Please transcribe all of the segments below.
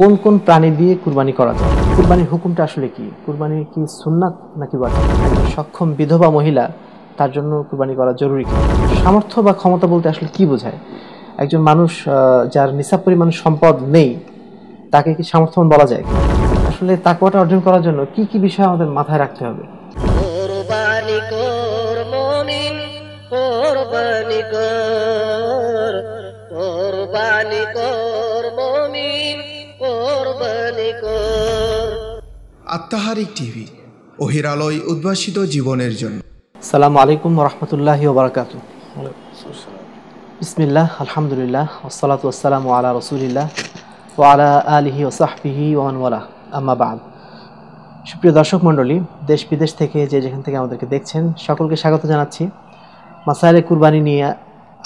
কোন কোন প্রাণী দিয়ে কুরবানি করা যায় কুরবানির হুকুমটা আসলে কি কুরবানি কি সুন্নাত নাকি ওয়াজিব সক্ষম বিধবা মহিলা তার জন্য কুরবানি করা জরুরি কি সামর্থ্য বা ক্ষমতা বলতে আসলে কি বোঝায় একজন মানুষ যার নিসাব পরিমাণ সম্পদ নেই তাকে কি সামর্থ্যবান বলা যায় আসলে তাকুয়াটা অর্জন করার জন্য কি কি বিষয় আমাদের মাথায় রাখতে হবে কোরবানি কর মুমিন কর আত্মাহারিক টিভি অহিরালয় উদ্ভাসিত জীবনের জন্য সালাম আলাইকুম রহমতুল্লাহ ওবরাকাত বিসমিল্লাহ আলহামদুলিল্লাহ ওসালাত ওসালাম আলা রসুলিল্লাহ ও আলা ও ওসাহবিহি ওয়ানওয়ালা আম্মাবাদ সুপ্রিয় দর্শক মণ্ডলী দেশ বিদেশ থেকে যে যেখান থেকে আমাদেরকে দেখছেন সকলকে স্বাগত জানাচ্ছি মাসাইলে কুরবানি নিয়ে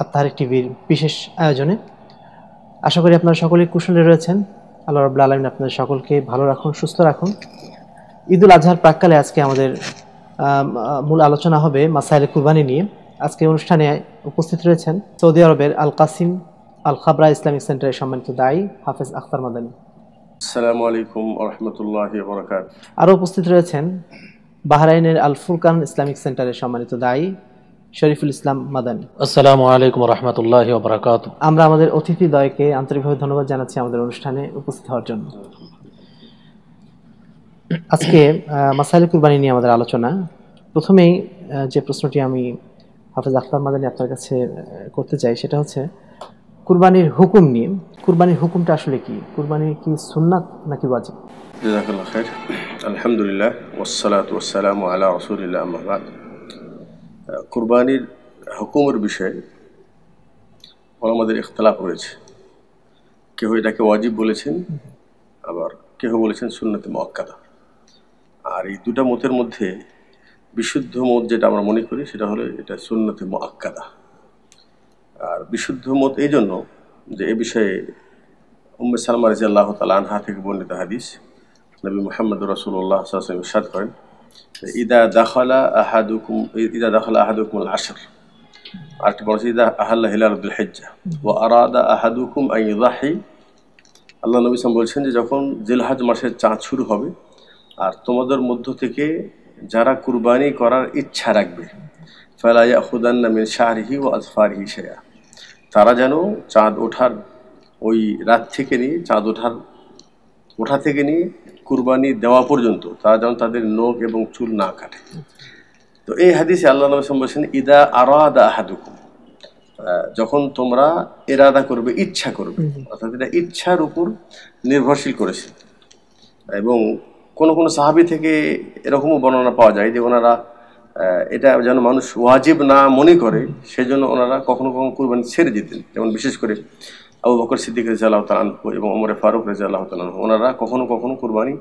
আত্মাহারিক টিভির বিশেষ আয়োজনে আশা করি আপনারা সকলেই কুশলে রয়েছেন আল্লাহ রবুল্লা আলমিন আপনাদের সকলকে ভালো রাখুন সুস্থ রাখুন ঈদুল আজহার প্রাককালে আজকে আমাদের মূল আলোচনা হবে মাসাইল কুরবানি নিয়ে আজকে অনুষ্ঠানে উপস্থিত রয়েছেন সৌদি আরবের Al Qassim Al Khabra Islamic সেন্টারের সম্মানিত দায়ী হাফেজ আখতার মাদানী আসসালামু আলাইকুম বরকাত আরও উপস্থিত রয়েছেন বাহরাইনের আল ফুরকান ইসলামিক সেন্টারের সম্মানিত দায়ী শরীফুল ইসলাম মাদানী আসসালামু আলাইকুম রহমতুল্লাহ বরকাত আমরা আমাদের অতিথি দয়কে আন্তরিকভাবে ধন্যবাদ জানাচ্ছি আমাদের অনুষ্ঠানে উপস্থিত হওয়ার জন্য আজকে মাসাইল কুরবানি নিয়ে আমাদের আলোচনা প্রথমেই যে প্রশ্নটি আমি হাফেজ আখতার মাদানী আপনার কাছে করতে চাই সেটা হচ্ছে কুরবানির হুকুম নিয়ে কুরবানির হুকুমটা আসলে কি কুরবানি কি সুন্নাত নাকি ওয়াজিব জাজাকাল্লাহ আলহামদুলিল্লাহ ওয়াসসালাতু ওয়াসসালামু আলা রাসূলিল্লাহ আম্মা বাদ কুরবানির হুকুমের বিষয়ে আমাদের ইখতলাফ রয়েছে কেউ এটাকে ওয়াজিব বলেছেন আবার কেউ বলেছেন সুন্নতে মোয়াক্কাদা আর এই দুটা মতের মধ্যে বিশুদ্ধ মত যেটা আমরা মনে করি সেটা হলো এটা সুন্নতে মোয়াক্কাদা আর বিশুদ্ধ মত এই জন্য যে এ বিষয়ে উম্মে সালমা রাজি আল্লাহ তালা আনহা থেকে বর্ণিত হাদিস নবী মোহাম্মদ রসুল্লাহ সাল্লাম ইসাদ করেন ইদা দাখলা আহাদুকুম ইদা দাখলা আহাদুকুমুল আশর আরেকটি বলা ইদা আহাল্লা হিলালুল হেজ্জা ও আরাদা আহাদুকুম আই আল্লাহ নবী সাম বলছেন যে যখন জিলহাজ মাসের চাঁদ শুরু হবে আর তোমাদের মধ্য থেকে যারা কুরবানি করার ইচ্ছা রাখবে ফেলাইয়া খুদান নামের শাহরিহি ও আজফারহি শেয়া তারা যেন চাঁদ ওঠার ওই রাত থেকে নিয়ে চাঁদ ওঠার ওঠা থেকে নিয়ে কুরবানি দেওয়া পর্যন্ত তারা যেন তাদের নখ এবং চুল না কাটে তো এই হাদিসে আল্লাহ নবী বলছেন ইদা আরাদা আহাদুকুম যখন তোমরা এরাদা করবে ইচ্ছা করবে অর্থাৎ এটা ইচ্ছার উপর নির্ভরশীল করেছে এবং কোনো কোনো সাহাবি থেকে এরকমও বর্ণনা পাওয়া যায় যে ওনারা এটা যেন মানুষ ওয়াজিব না মনে করে সেজন্য ওনারা কখনো কখনো কুরবানি ছেড়ে দিতেন যেমন বিশেষ করে আবু বকর সিদ্দিক রেজা আল্লাহ তালানহু এবং ওমরে ফারুক রেজা আল্লাহ তালানহু ওনারা কখনো কখনো কুরবানি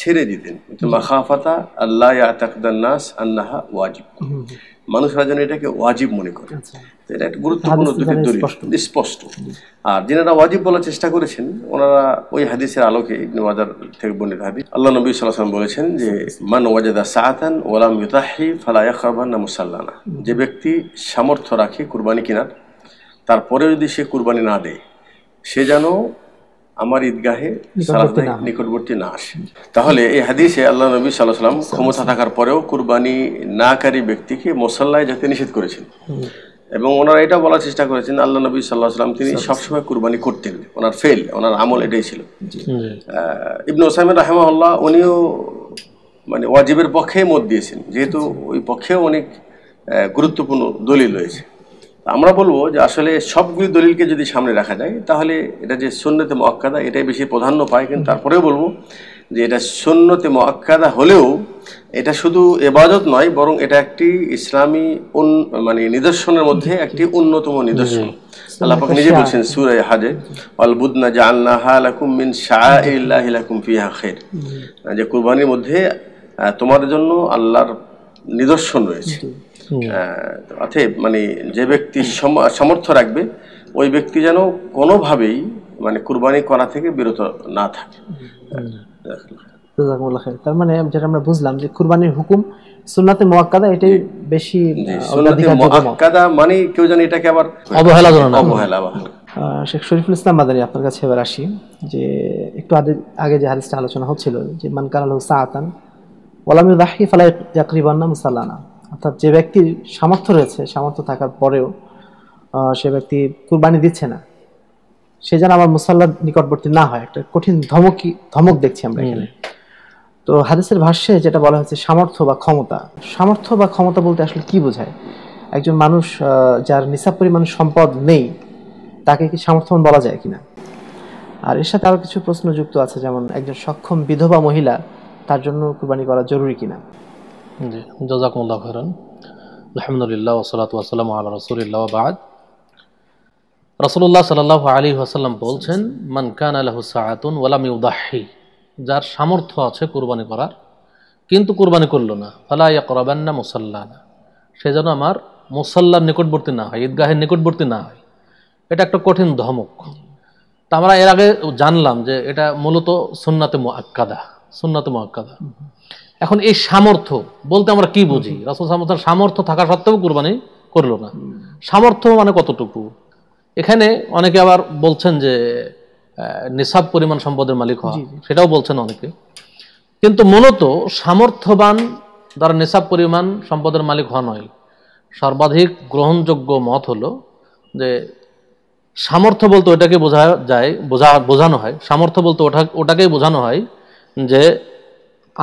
ছেড়ে দিতেন মাখাফাতা আল্লাহ ইয়াতাকদান্নাস আন্নাহা ওয়াজিব মানুষরা যেন এটাকে ওয়াজিব মনে করে আচ্ছা। এটা একটা গুরুত্বপূর্ণ দুটি দলিল স্পষ্ট আর ওয়াজিব বলার চেষ্টা করেছেন ওনারা ওই হাদিসের আলোকে থেকে আল্লাহ নবী বলেছেন যে মান সাহাতান ইউতাহি ফালা না মুসাল্লানা যে ব্যক্তি সামর্থ্য রাখে কুরবানি কিনার তারপরে যদি সে কুরবানি না দেয় সে যেন আমার ঈদগাহে নিকটবর্তী না আসে তাহলে এই হাদিসে আল্লাহ নবী সাল্লাহ সাল্লাম ক্ষমতা থাকার পরেও কুরবানি নাকারী ব্যক্তিকে মোসাল্লায় যাতে নিষেধ করেছেন এবং ওনারা এটা বলার চেষ্টা করেছেন আল্লাহ নবী সাল্লাহ সাল্লাম তিনি সবসময় কুরবানি করতেন ওনার ফেল ওনার আমল এটাই ছিল ইবনু ওসাইম রাহেমাল্লাহ উনিও মানে ওয়াজিবের পক্ষে মত দিয়েছেন যেহেতু ওই পক্ষে অনেক গুরুত্বপূর্ণ দলিল রয়েছে আমরা বলবো যে আসলে সবগুলি দলিলকে যদি সামনে রাখা যায় তাহলে এটা যে সন্ন্যতে মক্কাদা এটাই বেশি প্রাধান্য পায় কিন্তু তারপরেও বলবো যে এটা সুন্নতে মহাক্কাদা হলেও এটা শুধু এবাদত নয় বরং এটা একটি ইসলামী মানে নিদর্শনের মধ্যে একটি অন্যতম নিদর্শন আল্লাপাক নিজে বলছেন সুরাই হাজে অল বুদনা জাহান্নাহা লাকুম মিন শাহ লাকুম ফিহা খের যে কুরবানির মধ্যে তোমার জন্য আল্লাহর নিদর্শন রয়েছে অতএব মানে যে ব্যক্তি সমর্থ রাখবে ওই ব্যক্তি যেন কোনোভাবেই মানে কুরবানি করা থেকে বিরত না থাকে তার মানে যেটা আমরা বুঝলাম যে কুরবানির হুকুম সুন্নাতে মোয়াক্কাদা এটাই বেশি মোয়াক্কাদা মানে কেউ জানে এটাকে আবার অবহেলা জানা অবহেলা শেখ শরীফুল ইসলাম মাদানী আপনার কাছে এবার আসি যে একটু আগে যে হাদিসটা আলোচনা হচ্ছিল যে মান কালাল সাআতান ওয়ালামি ইয়াকরিবান্না মুসাল্লানা অর্থাৎ যে ব্যক্তির সামর্থ্য রয়েছে সামর্থ্য থাকার পরেও সে ব্যক্তি কুরবানি দিচ্ছে না সে যেন আমার মুসাল্লার নিকটবর্তী না হয় একটা কঠিন ধমকি ধমক দেখছি আমরা এখানে তো হাদিসের ভাষ্যে যেটা বলা হয়েছে সামর্থ্য বা ক্ষমতা সামর্থ্য বা ক্ষমতা বলতে আসলে কি বোঝায় একজন মানুষ যার নিসাব পরিমাণ সম্পদ নেই তাকে কি সামর্থ্যবান বলা যায় কিনা আর এর সাথে আরও কিছু প্রশ্ন যুক্ত আছে যেমন একজন সক্ষম বিধবা মহিলা তার জন্য কুরবানি করা জরুরি কিনা জি জজাকুল্লাহ খরন আলহামদুলিল্লাহ ওসলাত ওয়াসালাম আল্লাহ রসুলিল্লাহ বাদ রসুল্লাহ সাল্লাহ আলী আসাল্লাম বলছেন মানকান আলাহ সাহাতুন ওয়ালাম ইউদাহি যার সামর্থ্য আছে কুরবানি করার কিন্তু কুরবানি করল না ফালা ইয়া করাবান্না মুসাল্লানা সে যেন আমার মুসাল্লার নিকটবর্তী না হয় ঈদগাহের নিকটবর্তী না হয় এটা একটা কঠিন ধমক তা আমরা এর আগে জানলাম যে এটা মূলত সুন্নাতে মোয়াক্কাদা সুন্নাতে মোয়াক্কাদা এখন এই সামর্থ্য বলতে আমরা কি বুঝি রসুল সামর্থ্য সামর্থ্য থাকা সত্ত্বেও কুরবানি করলো না সামর্থ্য মানে কতটুকু এখানে অনেকে আবার বলছেন যে নিসাব পরিমাণ সম্পদের মালিক হওয়া সেটাও বলছেন অনেকে কিন্তু মূলত সামর্থ্যবান দ্বারা নিসাব পরিমাণ সম্পদের মালিক হওয়া নয় সর্বাধিক গ্রহণযোগ্য মত হলো যে সামর্থ্য বলতে ওটাকে বোঝা যায় বোঝা বোঝানো হয় সামর্থ্য বলতে ওটা ওটাকেই বোঝানো হয় যে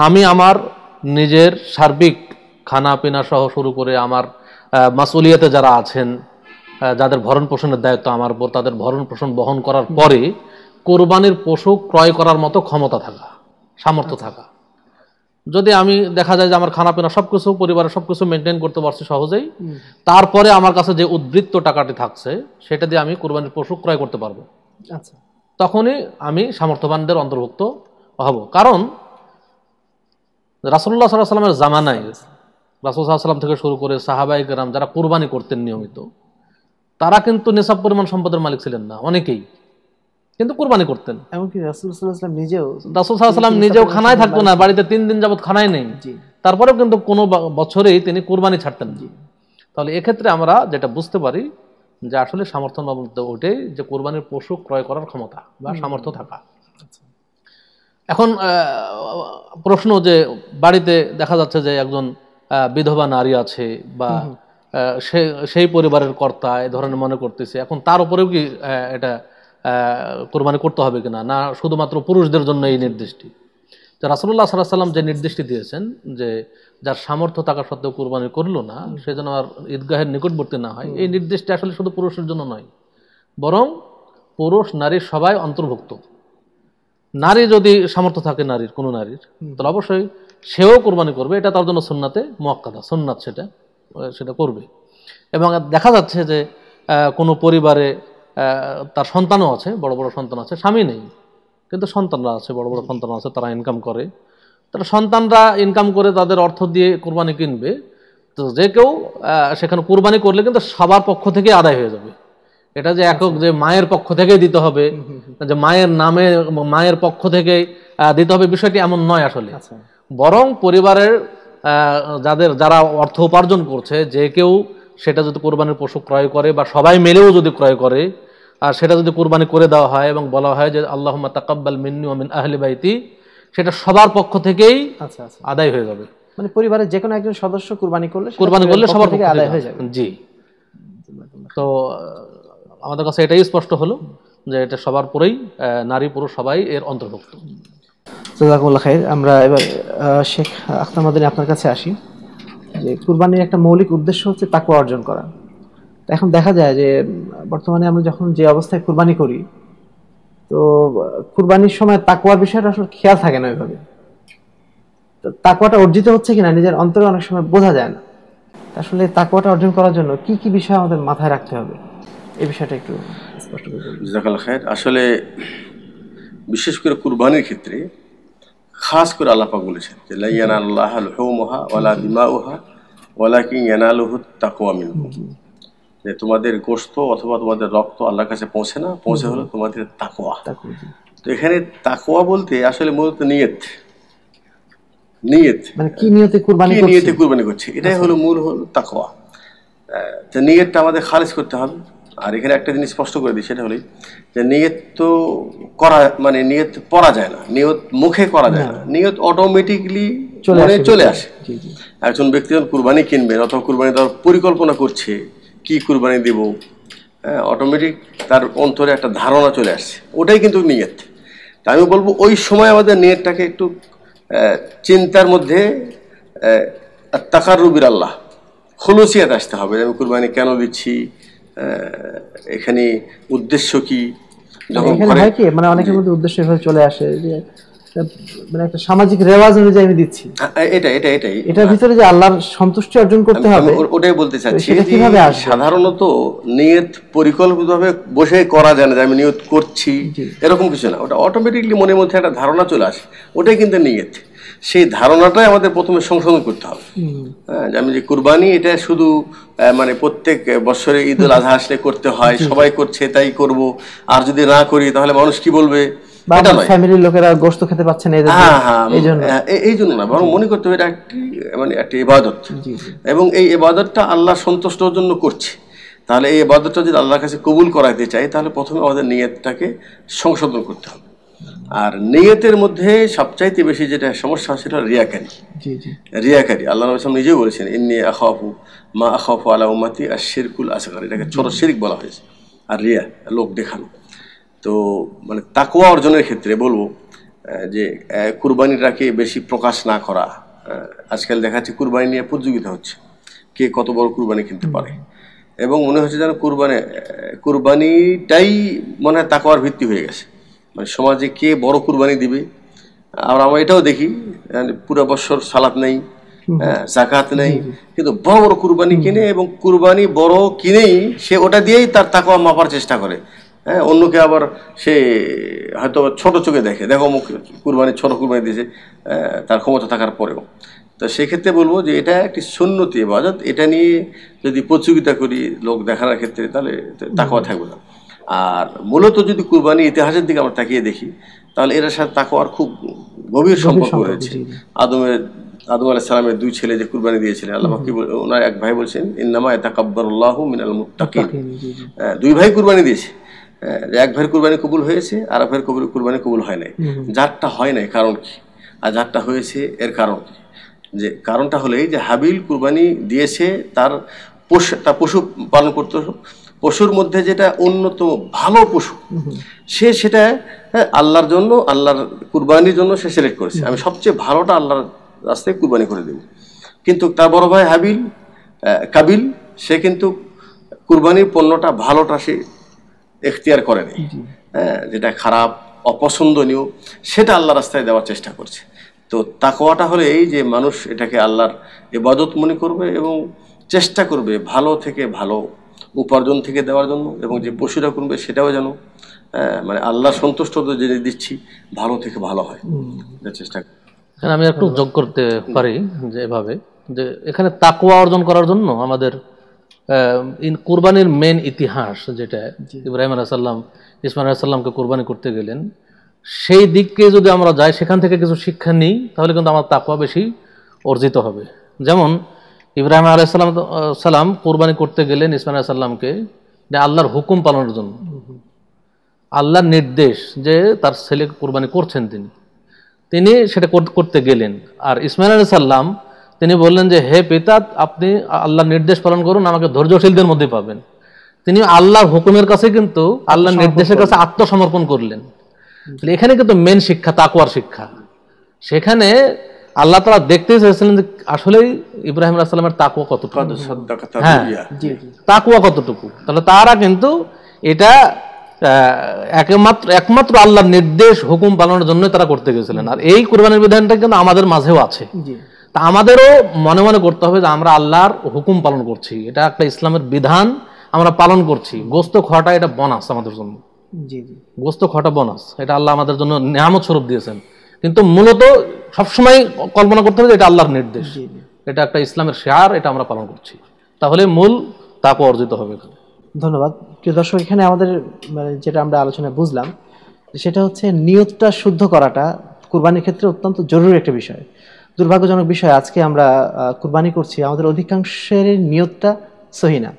আমি আমার নিজের সার্বিক খানা পিনা সহ শুরু করে আমার মাসুলিয়াতে যারা আছেন যাদের ভরণ পোষণের দায়িত্ব আমার উপর তাদের ভরণ পোষণ বহন করার পরে কোরবানির পশু ক্রয় করার মতো ক্ষমতা থাকা সামর্থ্য থাকা যদি আমি দেখা যায় যে আমার খানা পিনা সব কিছু পরিবারের সব কিছু মেনটেন করতে পারছি সহজেই তারপরে আমার কাছে যে উদ্বৃত্ত টাকাটি থাকছে সেটা দিয়ে আমি কোরবানির পশু ক্রয় করতে পারবো আচ্ছা তখনই আমি সামর্থ্যবানদের অন্তর্ভুক্ত হব কারণ রাসুল্লাহ সাল্লাহ সাল্লামের জামানায় রাসুল সাল্লাহ সাল্লাম থেকে শুরু করে সাহাবাই গ্রাম যারা কোরবানি করতেন নিয়মিত তারা কিন্তু নেশাব পরিমাণ সম্পদের মালিক ছিলেন না অনেকেই কিন্তু কোরবানি করতেন এমনকি রাসুলসাল্লাম নিজেও রাসুলসাল্লাম নিজেও খানায় থাকতো না বাড়িতে তিন দিন যাবৎ খানায় নেই তারপরেও কিন্তু কোনো বছরেই তিনি কোরবানি ছাড়তেন জি তাহলে এক্ষেত্রে আমরা যেটা বুঝতে পারি যে আসলে সামর্থ্য বলতে ওঠে যে কোরবানির পশু ক্রয় করার ক্ষমতা বা সামর্থ্য থাকা আচ্ছা। এখন প্রশ্ন যে বাড়িতে দেখা যাচ্ছে যে একজন বিধবা নারী আছে বা সে সেই পরিবারের কর্তা এ ধরনের মনে করতেছে এখন তার উপরেও কি এটা কোরবানি করতে হবে কিনা না শুধুমাত্র পুরুষদের জন্য এই নির্দেশটি তো রাসুল্লাহ সাল্লাহ সাল্লাম যে নির্দেশটি দিয়েছেন যে যার সামর্থ্য থাকা সত্ত্বেও কোরবানি করলো না সে যেন আর ঈদগাহের নিকটবর্তী না হয় এই নির্দেশটি আসলে শুধু পুরুষের জন্য নয় বরং পুরুষ নারী সবাই অন্তর্ভুক্ত নারী যদি সামর্থ্য থাকে নারীর কোনো নারীর তাহলে অবশ্যই সেও কোরবানি করবে এটা তার জন্য সোননাতে মোয়াক্কাদা সোননাথ সেটা সেটা করবে এবং দেখা যাচ্ছে যে কোনো পরিবারে তার সন্তানও আছে বড় বড় সন্তান আছে স্বামী নেই কিন্তু সন্তানরা আছে বড় বড় সন্তান আছে তারা ইনকাম করে তারা সন্তানরা ইনকাম করে তাদের অর্থ দিয়ে কোরবানি কিনবে তো যে কেউ সেখানে কোরবানি করলে কিন্তু সবার পক্ষ থেকে আদায় হয়ে যাবে এটা যে একক আচ্ছা। যে মায়ের পক্ষ থেকেই দিতে হবে যে মায়ের নামে মায়ের পক্ষ থেকে দিতে হবে বিষয়টি এমন নয় আসলে আচ্ছা। বরং পরিবারের যাদের যারা অর্থ উপার্জন করছে যে কেউ সেটা যদি কোরবানির পশু ক্রয় করে বা সবাই মিলেও যদি ক্রয় করে আর সেটা যদি কোরবানি করে দেওয়া হয় এবং বলা হয় যে আল্লাহ তাকাব্বাল মিন্নি মিন আহলে বাইতি সেটা সবার পক্ষ থেকেই আচ্ছা, আচ্ছা। আদায় হয়ে যাবে মানে পরিবারের যে কোনো একজন সদস্য কুরবানি করলে কোরবানি করলে সবার থেকে আদায় হয়ে যাবে জি তো আমাদের কাছে এটাই স্পষ্ট হলো যে এটা সবার পরেই নারী পুরুষ সবাই এর অন্তর্ভুক্ত জাজাকুল্লা খাইর আমরা এবার শেখ আখতামাদানি আপনার কাছে আসি যে কুরবানির একটা মৌলিক উদ্দেশ্য হচ্ছে তাকুয়া অর্জন করা এখন দেখা যায় যে বর্তমানে আমরা যখন যে অবস্থায় কুরবানি করি তো কুরবানির সময় তাকুয়ার বিষয়টা আসলে খেয়াল থাকে না ওইভাবে তাকুয়াটা অর্জিত হচ্ছে কিনা নিজের অন্তরে অনেক সময় বোঝা যায় না আসলে তাকুয়াটা অর্জন করার জন্য কি কি বিষয় আমাদের মাথায় রাখতে হবে এই বিষয়টা একটু স্পষ্ট করে আসলে বিশেষ করে কুরবানির ক্ষেত্রে খাস করে আল্লাপা বলেছেন যে লাইয়ান আল্লাহ হোমহা ওয়ালা দিমা ওহা ওয়ালা কি যে তোমাদের গোস্ত অথবা তোমাদের রক্ত আল্লাহর কাছে পৌঁছে না পৌঁছে হলো তোমাদের তাকোয়া তো এখানে তাকোয়া বলতে আসলে মূলত নিয়ত নিয়ত মানে কি নিয়তে কুরবানি করছে এটাই আচ্ছা। হলো মূল হলো তাকোয়া তো নিয়তটা আমাদের খালেজ করতে হবে আর এখানে একটা জিনিস স্পষ্ট করে দিই সেটা হলেই যে নিয়ত তো করা মানে নিয়ত পড়া যায় না নিয়ত মুখে করা যায় না নিয়ত অটোমেটিকলি মানে চলে আসে একজন ব্যক্তি যখন কুরবানি কিনবেন অথবা কুরবানি তার পরিকল্পনা করছে কি কুরবানি দেব হ্যাঁ অটোমেটিক তার অন্তরে একটা ধারণা চলে আসছে ওটাই কিন্তু নিয়ত তা আমি বলবো ওই সময় আমাদের নিয়তটাকে একটু চিন্তার মধ্যে তাকার রুবির আল্লাহ খলুসিয়াত আসতে হবে আমি কুরবানি কেন দিচ্ছি এখানে উদ্দেশ্য কি মানে অনেকের মধ্যে উদ্দেশ্য চলে আসে যে মানে একটা সামাজিক রেওয়াজ অনুযায়ী আমি দিচ্ছি এটা এটা এটাই এটার ভিতরে যে আল্লাহর সন্তুষ্টি অর্জন করতে হবে ওটাই বলতে চাচ্ছি কিভাবে সাধারণত নিয়ত পরিকল্পিতভাবে বসে করা যায় না যে আমি নিয়ত করছি এরকম কিছু না ওটা অটোমেটিকলি মনের মধ্যে একটা ধারণা চলে আসে ওটাই কিন্তু নিয়ত সেই ধারণাটাই আমাদের প্রথমে সংশোধন করতে হবে হ্যাঁ, আমি যে কুরবানি এটা শুধু মানে প্রত্যেক বছরে ঈদ উল আজহা আসলে করতে হয় সবাই করছে তাই করব আর যদি না করি তাহলে মানুষ কি বলবে ফ্যামিলির লোকেরা গোস্ত খেতে পাচ্ছে না হ্যাঁ, হ্যাঁ, এই জন্য না বরং মনে করতে হবে এটা একটি মানে একটি ইবাদত এবং এই ইবাদতটা আল্লাহ সন্তুষ্টর জন্য করছে তাহলে এই ইবাদতটা যদি আল্লাহর কাছে কবুল করাইতে চাই তাহলে প্রথমে আমাদের নিয়তটাকে সংশোধন করতে হবে আর নিয়তের মধ্যে সবচাইতে বেশি যেটা সমস্যা ছিল রিয়াকারি রিয়াকারি আল্লাহ রসম নিজেও বলেছেন ইন্নি আখাফু মা আখাফু আলা উমাতি আর শিরকুল আসগার এটাকে ছোট শিরিক বলা হয়েছে আর রিয়া লোক দেখানো তো মানে তাকুয়া অর্জনের ক্ষেত্রে বলবো যে কুরবানিটাকে বেশি প্রকাশ না করা আজকাল দেখা যাচ্ছে কুরবানি নিয়ে প্রতিযোগিতা হচ্ছে কে কত বড় কুরবানি কিনতে পারে এবং মনে হচ্ছে যেন কুরবানি কুরবানিটাই মনে হয় তাকোয়ার ভিত্তি হয়ে গেছে মানে সমাজে কে বড় কুরবানি দিবে আর আমরা এটাও দেখি মানে পুরো বছর সালাত নেই জাকাত হ্যাঁ, নেই কিন্তু বড় বড় কুরবানি কিনে এবং কুরবানি বড় কিনেই সে ওটা দিয়েই তার তাকওয়া মাপার চেষ্টা করে হ্যাঁ অন্যকে আবার সে হয়তো ছোট চোখে দেখে দেখো মুখ কুরবানি ছোট কুরবানি দিয়েছে হ্যাঁ, তার ক্ষমতা থাকার পরেও তো সেক্ষেত্রে বলবো যে এটা একটি সুন্নতি বা এটা নিয়ে যদি প্রতিযোগিতা করি লোক দেখানোর ক্ষেত্রে তাহলে তাকওয়া থাকবে না আর মূলত যদি কুরবানি ইতিহাসের দিকে আমরা তাকিয়ে দেখি তাহলে এর সাথে তাকওয়ার খুব গভীর সম্পর্ক রয়েছে আদমের আদম আলাহ সালামের দুই ছেলে যে কুরবানি দিয়েছিলেন আল্লাহ কি ওনার এক ভাই বলছেন ইন্নামা এতাকাব্বরুল্লাহ মিনাল মুত্তাকিন দুই ভাই কুরবানি দিয়েছে এক ভাইয়ের কুরবানি কবুল হয়েছে আর এক ভাইয়ের কুরবানি কবুল হয় নাই যারটা হয় নাই কারণ কি আর যারটা হয়েছে এর কারণ কি যে কারণটা হলেই যে হাবিল কুরবানি দিয়েছে তার পশু তার পশু পালন করতে পশুর মধ্যে যেটা অন্যতম ভালো পশু সে সেটা হ্যাঁ, আল্লাহর জন্য আল্লাহর কুরবানির জন্য সে সিলেক্ট করেছে আমি সবচেয়ে ভালোটা আল্লাহর রাস্তায় কুরবানি করে দেব কিন্তু তার বড় ভাই হাবিল কাবিল সে কিন্তু কুরবানির পণ্যটা ভালোটা সে এখতিয়ার করেনি হ্যাঁ যেটা খারাপ অপছন্দনীয় সেটা আল্লাহ রাস্তায় দেওয়ার চেষ্টা করছে তো তাকোয়াটা হলে এই যে মানুষ এটাকে আল্লাহর ইবাদত মনে করবে এবং চেষ্টা করবে ভালো থেকে ভালো উপার্জন থেকে দেওয়ার জন্য এবং যে পশুরা কিনবে সেটাও যেন মানে আল্লাহ সন্তুষ্ট জেনে দিচ্ছি ভালো থেকে ভালো হয় চেষ্টা এখানে আমি একটু যোগ করতে পারি যে এভাবে যে এখানে তাকুয়া অর্জন করার জন্য আমাদের কুরবানির মেন ইতিহাস যেটা ইব্রাহিম ইসমান আলাহ সাল্লামকে কোরবানি করতে গেলেন সেই দিককে যদি আমরা যাই সেখান থেকে কিছু শিক্ষা নিই তাহলে কিন্তু আমার তাকুয়া বেশি অর্জিত হবে যেমন ইব্রাহিম আলাইসাল্লাম সাল্লাম কোরবানি করতে গেলেন ইসমাইল সাল্লামকে যে আল্লাহর হুকুম পালনের জন্য আল্লাহর নির্দেশ যে তার ছেলে কোরবানি করছেন তিনি তিনি সেটা করতে গেলেন আর ইসমাইল আলী সাল্লাম তিনি বললেন যে হে পিতা আপনি আল্লাহর নির্দেশ পালন করুন আমাকে ধৈর্যশীলদের মধ্যে পাবেন তিনি আল্লাহর হুকুমের কাছে কিন্তু আল্লাহর নির্দেশের কাছে আত্মসমর্পণ করলেন এখানে কিন্তু মেন শিক্ষা তাকুয়ার শিক্ষা সেখানে আল্লাহ তালা দেখতে চেয়েছিলেন যে আসলে ইব্রাহিম আসসালামের তাকুয়া কতটুকু হ্যাঁ তাকুয়া কতটুকু তাহলে তারা কিন্তু এটা একমাত্র একমাত্র আল্লাহর নির্দেশ হুকুম পালনের জন্য তারা করতে গেছিলেন আর এই কোরবানির বিধানটা কিন্তু আমাদের মাঝেও আছে তা আমাদেরও মনে মনে করতে হবে যে আমরা আল্লাহর হুকুম পালন করছি এটা একটা ইসলামের বিধান আমরা পালন করছি গোস্ত খাওয়াটা এটা বনাস আমাদের জন্য গোস্ত খাওয়াটা বনাস এটা আল্লাহ আমাদের জন্য নিয়ামত স্বরূপ দিয়েছেন কিন্তু মূলত সবসময় কল্পনা করতে হবে যে এটা আল্লাহর নির্দেশ এটা একটা ইসলামের শেয়ার এটা আমরা পালন করছি তাহলে মূল তাপ অর্জিত হবে ধন্যবাদ প্রিয় দর্শক এখানে আমাদের মানে যেটা আমরা আলোচনায় বুঝলাম সেটা হচ্ছে নিয়তটা শুদ্ধ করাটা কুরবানির ক্ষেত্রে অত্যন্ত জরুরি একটা বিষয় দুর্ভাগ্যজনক বিষয় আজকে আমরা কুরবানি করছি আমাদের অধিকাংশের নিয়তটা সহি না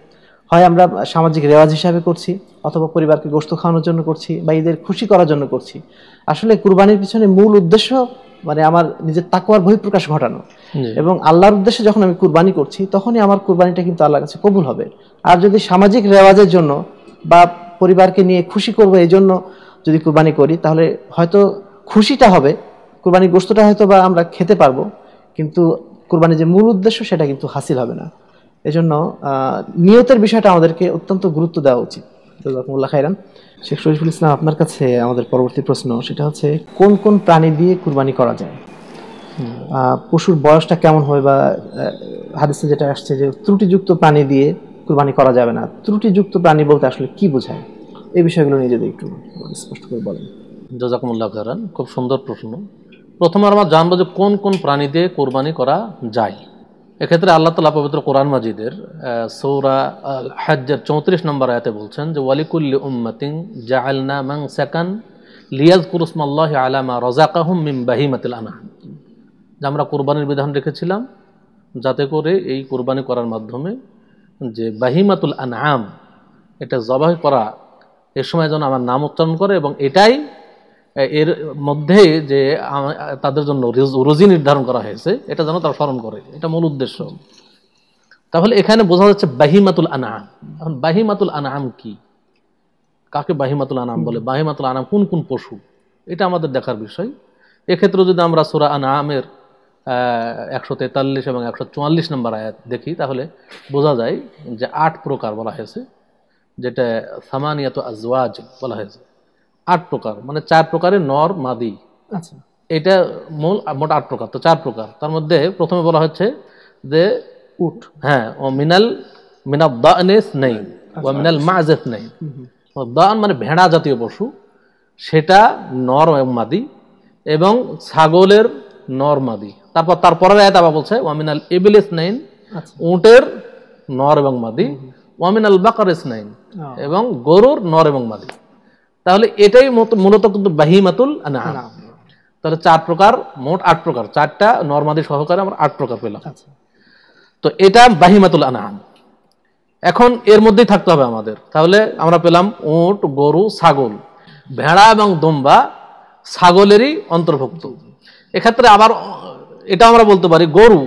হয় আমরা সামাজিক রেওয়াজ হিসাবে করছি অথবা পরিবারকে গোস্ত খাওয়ানোর জন্য করছি বা এদের খুশি করার জন্য করছি আসলে কুরবানির পিছনে মূল উদ্দেশ্য মানে আমার নিজের তাকুয়ার বহিঃপ্রকাশ ঘটানো এবং আল্লাহর উদ্দেশ্যে যখন আমি কুরবানি করছি তখনই আমার কুরবানিটা কিন্তু আল্লাহর কাছে কবুল হবে আর যদি সামাজিক রেওয়াজের জন্য বা পরিবারকে নিয়ে খুশি করব এই জন্য যদি কুরবানি করি তাহলে হয়তো খুশিটা হবে কুরবানির গোস্তটা হয়তো বা আমরা খেতে পারবো কিন্তু কুরবানির যে মূল উদ্দেশ্য সেটা কিন্তু হাসিল হবে না এজন্য নিয়তের বিষয়টা আমাদেরকে অত্যন্ত গুরুত্ব দেওয়া উচিত জাকুমুল্লাহ খাইরান শেখ শরীফুল ইসলাম আপনার কাছে আমাদের পরবর্তী প্রশ্ন সেটা হচ্ছে কোন কোন প্রাণী দিয়ে কুরবানি করা যায় পশুর বয়সটা কেমন হয় বা হাদিসে যেটা আসছে যে ত্রুটিযুক্ত প্রাণী দিয়ে কুরবানি করা যাবে না ত্রুটিযুক্ত প্রাণী বলতে আসলে কি বোঝায় এই বিষয়গুলো নিয়ে যদি একটু স্পষ্ট করে বলেন জাজাকুমুল্লাহ খারান খুব সুন্দর প্রশ্ন প্রথমে আমরা জানবো যে কোন কোন প্রাণী দিয়ে কোরবানি করা যায় এক্ষেত্রে আল্লাহ তালা পবিত্র কোরআন মাজিদের সৌরা হাজার চৌত্রিশ নম্বর আয়তে বলছেন যে ওয়ালিকুল্লি উম্মাতিং জাহালনা মাং সেকান লিয়াজ কুরুসমাল্লাহ আলামা কাহুম মিম বাহিমাতিল আনাহান যে আমরা কোরবানির বিধান রেখেছিলাম যাতে করে এই কোরবানি করার মাধ্যমে যে বাহিমাতুল আনহাম এটা জবাই করা এ সময় যেন আমার নাম উচ্চারণ করে এবং এটাই এর মধ্যে যে তাদের জন্য রোজি নির্ধারণ করা হয়েছে এটা যেন তারা স্মরণ করে এটা মূল উদ্দেশ্য তাহলে এখানে বোঝা যাচ্ছে বাহিমাতুল আনাম এখন বাহিমাতুল আনাম কি কাকে বাহিমাতুল আনাম বলে বাহিমাতুল আনাম কোন কোন পশু এটা আমাদের দেখার বিষয় এক্ষেত্রে যদি আমরা সুরা আনামের একশো তেতাল্লিশ এবং একশো চুয়াল্লিশ নম্বর আয়াত দেখি তাহলে বোঝা যায় যে আট প্রকার বলা হয়েছে যেটা সামানিয়াত আজওয়াজ বলা হয়েছে আট প্রকার মানে চার প্রকারের নর মাদি আচ্ছা এটা মূল মোট আট প্রকার তো চার প্রকার তার মধ্যে প্রথমে বলা হচ্ছে যে উট হ্যাঁ ও মিনাল মিনাল দানেস নেই আচ্ছা। ও মিনাল মাজেস নেই দান মানে ভেড়া জাতীয় পশু সেটা নর মাদি এবং ছাগলের নর মাদি তারপর তারপরে আয়াত আবার বলছে ওয়ামিনাল এবিলেস নাইন আচ্ছা। উটের নর এবং মাদি ওয়ামিনাল বাকারেস নাইন এবং গরুর নর এবং মাদি তাহলে এটাই মূলত কিন্তু বাহিমাতুল আনআম তাহলে চার প্রকার মোট আট প্রকার চারটা নর্মাদি সহকারে আমরা আট প্রকার পেলাম আচ্ছা। তো এটা বাহিমাতুল আনআম এখন এর মধ্যেই থাকতে হবে আমাদের তাহলে আমরা পেলাম উট গরু ছাগল ভেড়া এবং দম্বা ছাগলেরই অন্তর্ভুক্ত এক্ষেত্রে আবার এটা আমরা বলতে পারি গরু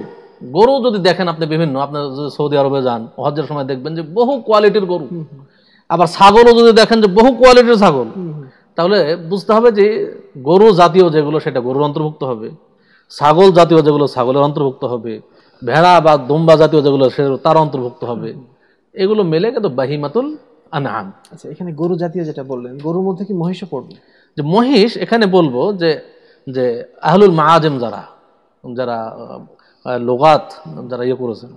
গরু যদি দেখেন আপনি বিভিন্ন আপনার সৌদি আরবে যান হজের সময় দেখবেন যে বহু কোয়ালিটির গরু আবার ছাগলও যদি দেখেন যে বহু কোয়ালিটির ছাগল তাহলে বুঝতে হবে যে গরু জাতীয় যেগুলো সেটা গরুর অন্তর্ভুক্ত হবে ছাগল জাতীয় যেগুলো ছাগলের অন্তর্ভুক্ত হবে ভেড়া বা দুম্বা জাতীয় যেগুলো সেগুলো তার অন্তর্ভুক্ত হবে এগুলো মেলে কিন্তু বাহিমাতুল আনাম আচ্ছা এখানে গরু জাতীয় যেটা বললেন গরুর মধ্যে কি মহিষও পড়বে যে মহিষ এখানে বলবো যে যে আহলুল মাহাজেম যারা যারা লোগাত যারা ইয়ে করেছেন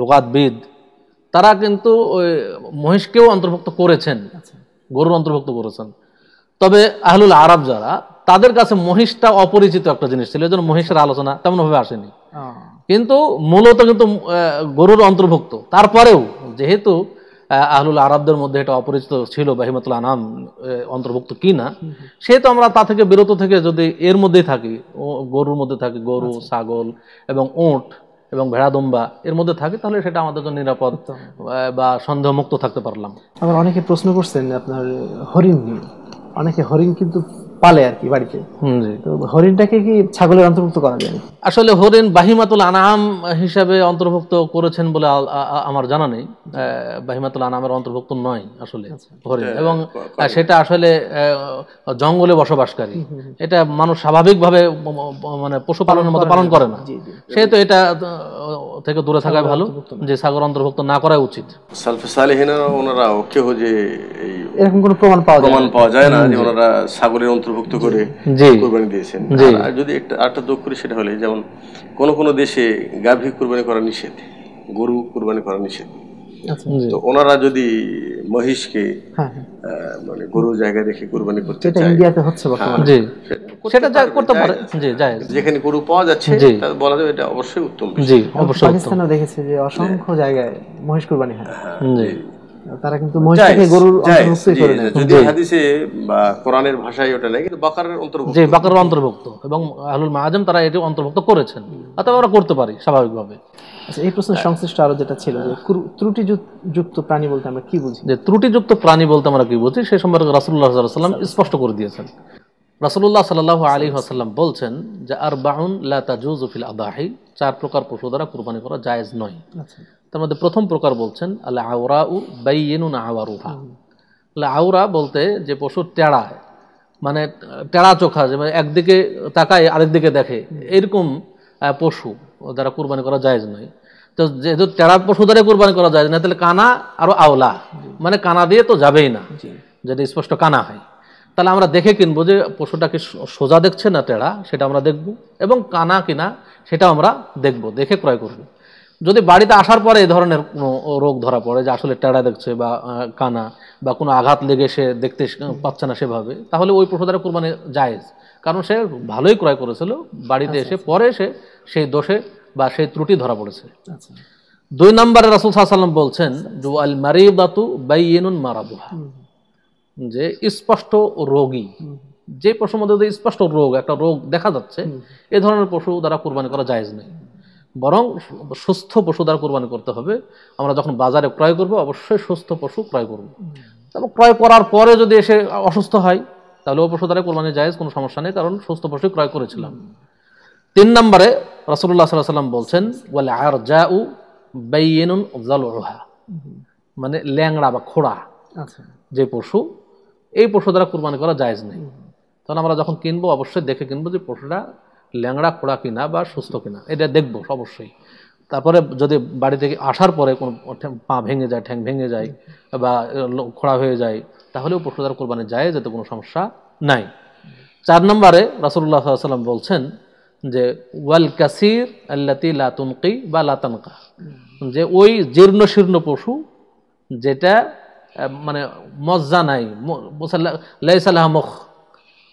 লোগাতবিদ তারা কিন্তু ওই মহিষকেও অন্তর্ভুক্ত করেছেন আচ্ছা। গরুর অন্তর্ভুক্ত করেছেন তবে আহলুল আরব যারা তাদের কাছে মহিষটা অপরিচিত একটা জিনিস ছিল এজন্য মহিষের আলোচনা তেমনভাবে আসেনি কিন্তু মূলত কিন্তু গরুর অন্তর্ভুক্ত তারপরেও যেহেতু আহলুল আরবদের মধ্যে এটা অপরিচিত ছিল বাহিমতুল আনাম অন্তর্ভুক্ত কি না সেহেতু আমরা তা থেকে বিরত থেকে যদি এর মধ্যেই থাকি গরুর মধ্যে থাকি গরু আচ্ছা। ছাগল এবং উঁট এবং ভেড়া দম্বা এর মধ্যে থাকে তাহলে সেটা আমাদের জন্য নিরাপদ বা সন্দেহমুক্ত থাকতে পারলাম আবার অনেকে প্রশ্ন করছেন আপনার হরিণ নিয়ে অনেকে হরিণ কিন্তু পালে আর কি বাড়িতে হরিণটাকে কি ছাগলের অন্তর্ভুক্ত করা যায় আসলে হরিণ বাহিমাতুল আনাম হিসাবে অন্তর্ভুক্ত করেছেন বলে আমার জানা নেই বাহিমাতুল আনামের অন্তর্ভুক্ত নয় আসলে আচ্ছা। হরিণ আচ্ছা, এবং সেটা আসলে জঙ্গলে বসবাসকারী এটা মানুষ স্বাভাবিকভাবে মানে পশুপালনের মতো পালন করে না সেহেতু এটা থেকে দূরে থাকাই ভালো যে সাগর অন্তর্ভুক্ত না করাই উচিত সালফে ওনারা কেউ যে এরকম কোনো প্রমাণ প্রমাণ পাওয়া যায় না যে ওনারা সাগরের অন্তর্ভুক্ত করে কোরবানি দিয়েছেন আর যদি একটা আটটা দুঃখ করি সেটা হলে যেমন কোন কোন দেশে গাভী কোরবানি করা নিষেধ গরু কোরবানি করা নিষেধ আচ্ছা। তো ওনারা যদি মহিষকে হ্যাঁ, হ্যাঁ। মানে গরু জায়গায় রেখে কুরবানি করতে চায় ইন্ডিয়াতে হচ্ছে হ্যাঁ, জি সেটা যা করতে পারে জি যায় যেখানে গরু পাওয়া যাচ্ছে তা বলা যাবে এটা অবশ্যই উত্তম জি অবশ্যই পাকিস্তানে দেখেছি যে অসংখ্য জায়গায় মহিষ কুরবানি হয় জি তারা কিন্তু মহিষকে গরুর করে নেয় যদি হাদিসে বা কোরআনের ভাষায় ওটা নেই কিন্তু বাকারের অন্তর্ভুক্ত জি বাকারের অন্তর্ভুক্ত এবং আহলুল তারা এটি অন্তর্ভুক্ত করেছেন অথবা আমরা করতে পারি স্বাভাবিকভাবে আচ্ছা এই প্রশ্নের হ্যাঁ। সংশ্লিষ্ট আরো যেটা ছিল যে ত্রুটি যুক্ত প্রাণী বলতে আমরা কি বুঝি যে ত্রুটিযুক্ত প্রাণী বলতে আমরা কি বুঝি সে সম্পর্কে রাসুল্লাহ স্পষ্ট করে দিয়েছেন রাসুল্লাহ সাল্লাহ আলী আসাল্লাম বলছেন যে আর বাহুন লাতা জুজুফিল আদাহি চার প্রকার পশু দ্বারা কুরবানি করা জায়েজ নয় আচ্ছা তার মধ্যে প্রথম প্রকার বলছেন আল্লাহ আউরা উ বাইয়েনুন আওয়ারুহা আল্লাহ আউরা বলতে যে পশুর টেড়ায় মানে টেড়া চোখা যে মানে একদিকে তাকায় আরেকদিকে দেখে এরকম পশু দ্বারা কোরবানি করা যায় নয় তো যেহেতু টেড়া পশু দ্বারা কোরবানি করা যায় না তাহলে কানা আরও আওলা মানে কানা দিয়ে তো যাবেই না যেটা স্পষ্ট কানা হয় তাহলে আমরা দেখে কিনবো যে পশুটাকে সোজা দেখছে না টেড়া সেটা আমরা দেখব এবং কানা কিনা সেটা আমরা দেখব দেখে ক্রয় করবো যদি বাড়িতে আসার পরে এ ধরনের কোনো রোগ ধরা পড়ে যে আসলে টেড়া দেখছে বা কানা বা কোনো আঘাত লেগে সে দেখতে পাচ্ছে না সেভাবে তাহলে ওই পশু দ্বারা কোরবানি জায়েজ কারণ সে ভালোই ক্রয় করেছিল বাড়িতে আচ্ছা, এসে আচ্ছা। পরে সে সেই দোষে বা সেই ত্রুটি ধরা পড়েছে আচ্ছা। দুই নম্বরে রাসুল সাল্লাম বলছেন যে আল মারিবাতু বাইয়েনুন মারাবুহা যে স্পষ্ট রোগী যে পশুর মধ্যে স্পষ্ট রোগ একটা রোগ দেখা যাচ্ছে এ ধরনের পশু দ্বারা কোরবানি করা জায়েজ নেই বরং সুস্থ পশু দ্বারা কোরবানি করতে হবে আমরা যখন বাজারে ক্রয় করব অবশ্যই সুস্থ পশু ক্রয় করব তারপর ক্রয় করার পরে যদি এসে অসুস্থ হয় তাহলে ও পশু দ্বারা কোরবানি যায় কোনো সমস্যা নেই কারণ সুস্থ পশু ক্রয় করেছিলাম তিন নম্বরে রসুল্লাহ সাল্লাহ সাল্লাম বলছেন ওয়াল আর যা উ বেইনুন মানে ল্যাংড়া বা খোড়া আচ্ছা। যে পশু এই পশু দ্বারা কোরবানি করা যায়জ নেই তখন আমরা যখন কিনবো অবশ্যই দেখে কিনবো যে পশুটা ল্যাংড়া খোড়া কিনা বা সুস্থ কিনা এটা দেখবো অবশ্যই তারপরে যদি বাড়ি থেকে আসার পরে কোনো পা ভেঙে যায় ঠ্যাং ভেঙে যায় বা খোড়া হয়ে যায় তাহলেও পশুদার কোরবানি যায় যাতে কোনো সমস্যা নাই চার নম্বরে রাসুল্লাহ সাল্লাম বলছেন যে ওয়াল কাসির আল্লাতি লাতুনকি বা লাতানকা যে ওই জীর্ণ শীর্ণ পশু যেটা মানে মজ্জা নাই লাইসালাহ মুখ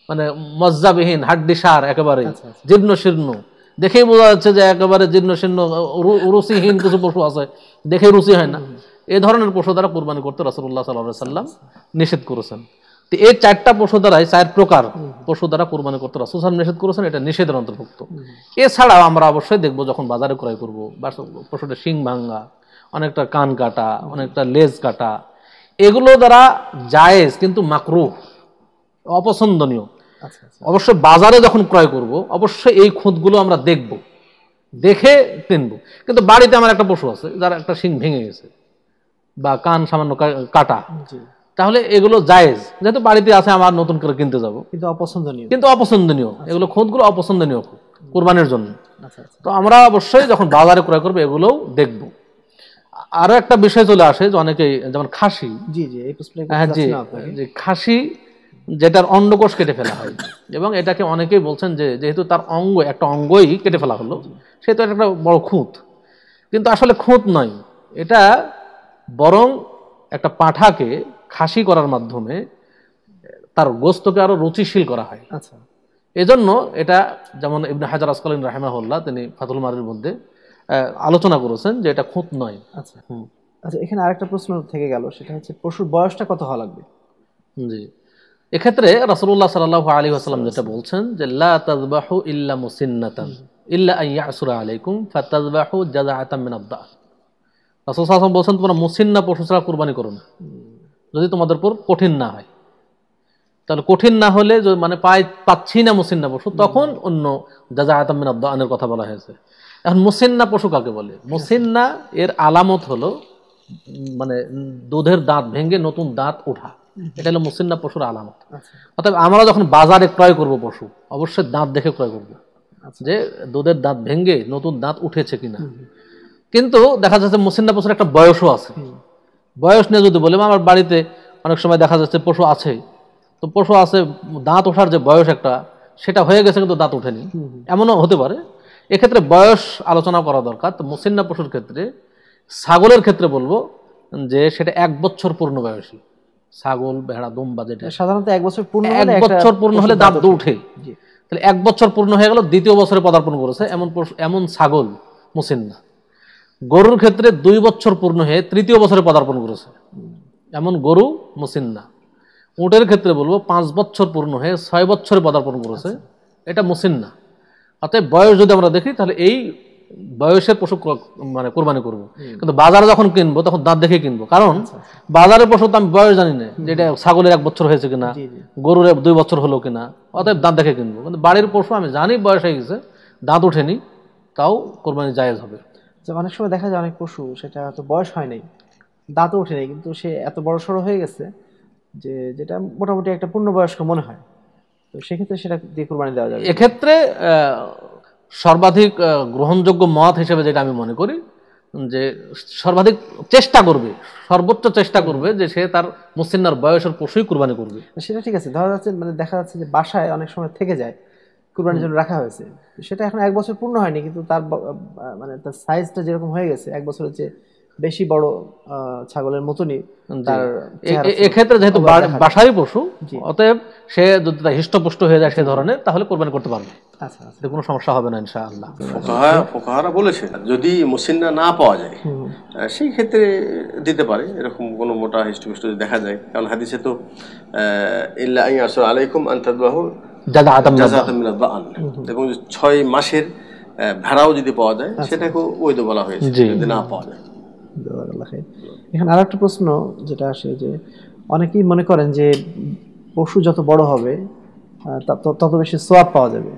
মানে মজ্জাবিহীন হাড্ডি সার একেবারে আচ্ছা, আচ্ছা। জীর্ণ শীর্ণ দেখেই বোঝা যাচ্ছে যে একেবারে জীর্ণ শীর্ণ রুচিহীন কিছু পশু আছে দেখে রুচি হয় না এ ধরনের পশু দ্বারা কোরবানি করতে রাসুল্লাহ সাল্লাহ সাল্লাম আচ্ছা, নিষেধ করেছেন তো এই চারটা পশু দ্বারাই চার প্রকার পশু দ্বারা কোরবানি করতে রসুল নিষেধ করেছেন এটা নিষেধের অন্তর্ভুক্ত এছাড়াও আমরা অবশ্যই দেখবো যখন বাজারে ক্রয় করবো পশুটা শিং ভাঙ্গা অনেকটা কান কাটা অনেকটা লেজ কাটা এগুলো দ্বারা জায়েজ কিন্তু মাকরু অপছন্দনীয় আচ্ছা, আচ্ছা। অবশ্য বাজারে যখন ক্রয় করব অবশ্যই এই খুঁতগুলো আমরা দেখব দেখে কিনবো কিন্তু বাড়িতে আমার একটা পশু আছে যার একটা শিং ভেঙে গেছে বা কান সামান্য কাটা তাহলে এগুলো জায়েজ যেহেতু বাড়িতে আছে আমার নতুন করে কিনতে যাব কিন্তু অপছন্দনীয় কিন্তু অপছন্দনীয় আচ্ছা। এগুলো খুঁতগুলো অপছন্দনীয় কোরবানির জন্য তো আমরা অবশ্যই যখন বাজারে ক্রয় করবো এগুলোও দেখব আরো একটা বিষয় চলে আসে যে অনেকেই যেমন খাসি জি জি হ্যাঁ, খাসি যেটার অন্ডকোষ কেটে ফেলা হয় এবং এটাকে অনেকেই বলছেন যে যেহেতু তার অঙ্গ একটা অঙ্গই কেটে ফেলা হলো সেহেতু এটা একটা বড় খুঁত কিন্তু আসলে খুঁত নয় এটা বরং একটা পাঠাকে খাসি করার মাধ্যমে তার গোস্তকে আরও রুচিশীল করা হয় আচ্ছা এজন্য এটা যেমন ইবনে হাজার আসকালীন রাহেমাহুল্লাহ তিনি ফাতুল মারির মধ্যে আলোচনা করেছেন যে এটা খুঁত নয় আচ্ছা আচ্ছা এখানে আরেকটা প্রশ্ন থেকে গেল সেটা হচ্ছে পশুর বয়সটা কত হওয়া লাগবে জি এক্ষেত্রে রাসুল্লাহ সাল্লাহ আলী আসসালাম যেটা বলছেন যে লাহু ইল্লা মুসিন্নাতান ইল্লা আইয়া আসুরা আলাইকুম ফাতাজবাহু জাজা আতাম মিনাদ্দা রাসুল সাল্লাম বলছেন তোমরা মুসিন্না পশু ছাড়া কুরবানি করো না যদি তোমাদের উপর কঠিন না হয় তাহলে কঠিন না হলে মানে পাই পাচ্ছি না মুসিন্না পশু তখন অন্য জাজা আতাম মিনাদ্দা আনের কথা বলা হয়েছে এখন মুসিন্না পশু কাকে বলে মুসিন্না এর আলামত হলো মানে দুধের দাঁত ভেঙে নতুন দাঁত ওঠা এটা হলো মুসিন্না পশুর আলামত আচ্ছা। অর্থাৎ আমরা যখন বাজারে ক্রয় করব পশু অবশ্যই দাঁত দেখে ক্রয় করব আচ্ছা। যে দুধের দাঁত ভেঙে নতুন দাঁত উঠেছে কিনা কিন্তু দেখা যাচ্ছে মুসিন্না পশুর একটা বয়সও আছে বয়স নিয়ে যদি বলি আমার বাড়িতে অনেক সময় দেখা যাচ্ছে পশু আছে তো পশু আছে দাঁত ওঠার যে বয়স একটা সেটা হয়ে গেছে কিন্তু দাঁত উঠেনি এমনও হতে পারে এক্ষেত্রে বয়স আলোচনা করা দরকার তো মুসিন্না পশুর ক্ষেত্রে ছাগলের ক্ষেত্রে বলবো যে সেটা এক বছর পূর্ণ বয়সী ছাগল ভেড়া দম্বা যেটা মানে সাধারণত এক বছর পূর্ণ এক বছর পূর্ণ হলে দাঁত তো উঠে তাহলে এক বছর পূর্ণ হয়ে গেল দ্বিতীয় বছরে পদার্পণ করেছে এমন এমন ছাগল মোসেন না গরুর ক্ষেত্রে দুই বছর পূর্ণ হয়ে তৃতীয় বছরে পদার্পণ করেছে এমন গরু মোসেন না উঁটের ক্ষেত্রে বলবো পাঁচ বছর পূর্ণ হয়ে ছয় বছরে পদার্পণ করেছে আচ্ছা। এটা মোসেন না অতএব বয়স যদি আমরা দেখি তাহলে এই বয়সের পশু মানে কোরবানি করবো কিন্তু বাজারে যখন কিনবো তখন দাঁত দেখে কিনবো কারণ আচ্ছা, আচ্ছা। বাজারের পশু তো আমি বয়স জানি না যেটা ছাগলের এক বছর হয়েছে কিনা গরুর দুই বছর হলো কিনা অতএব দাঁত দেখে কিনবো কিন্তু বাড়ির পশু আমি জানি বয়স হয়ে গেছে দাঁত ওঠেনি তাও কোরবানি জায়েজ হবে আচ্ছা, অনেক সময় দেখা যায় অনেক পশু সেটা তো বয়স হয় নাই দাঁতও ওঠেনি কিন্তু সে এত বড় সড়ো হয়ে গেছে যে যেটা মোটামুটি একটা পূর্ণবয়স্ক মনে হয় তো সেক্ষেত্রে সেটা দিয়ে কোরবানি দেওয়া যাবে এক্ষেত্রে সর্বাধিক গ্রহণযোগ্য মত হিসেবে যেটা আমি মনে করি যে সর্বাধিক চেষ্টা করবে সর্বোচ্চ চেষ্টা করবে যে সে তার মুসিন্নার বয়সের পশুই কুরবানি করবে সেটা ঠিক আছে ধরা যাচ্ছে মানে দেখা যাচ্ছে যে বাসায় অনেক সময় থেকে যায় কুরবানির জন্য রাখা হয়েছে সেটা এখন এক বছর পূর্ণ হয়নি কিন্তু তার মানে তার সাইজটা যেরকম হয়ে গেছে এক বছরের যে বেশি বড় ছাগলের মতনই তার এক্ষেত্রে যেহেতু বাসারই পশু অতএব সে যদি তা হৃষ্টপুষ্ট হয়ে যায় সে ধরনের তাহলে কোরবানি করতে পারবে আচ্ছা, আচ্ছা। কোনো সমস্যা হবে না ইনশাআল্লাহ ফোকাহারা বলেছে যদি মুসিন্না না পাওয়া যায় সেই ক্ষেত্রে দিতে পারে এরকম কোনো মোটা হৃষ্টপুষ্ট দেখা যায় কারণ হাদিসে তো ইল্লা আলাইকুম আন্তাদবাহ এবং ছয় মাসের ভেড়াও যদি পাওয়া যায় আচ্ছা। সেটাকে ওইদ বলা হয়েছে যদি না পাওয়া যায় এখানে আর একটা প্রশ্ন যেটা আসে যে অনেকেই মনে করেন যে পশু যত বড় হবে তত বেশি সোয়াব পাওয়া যাবে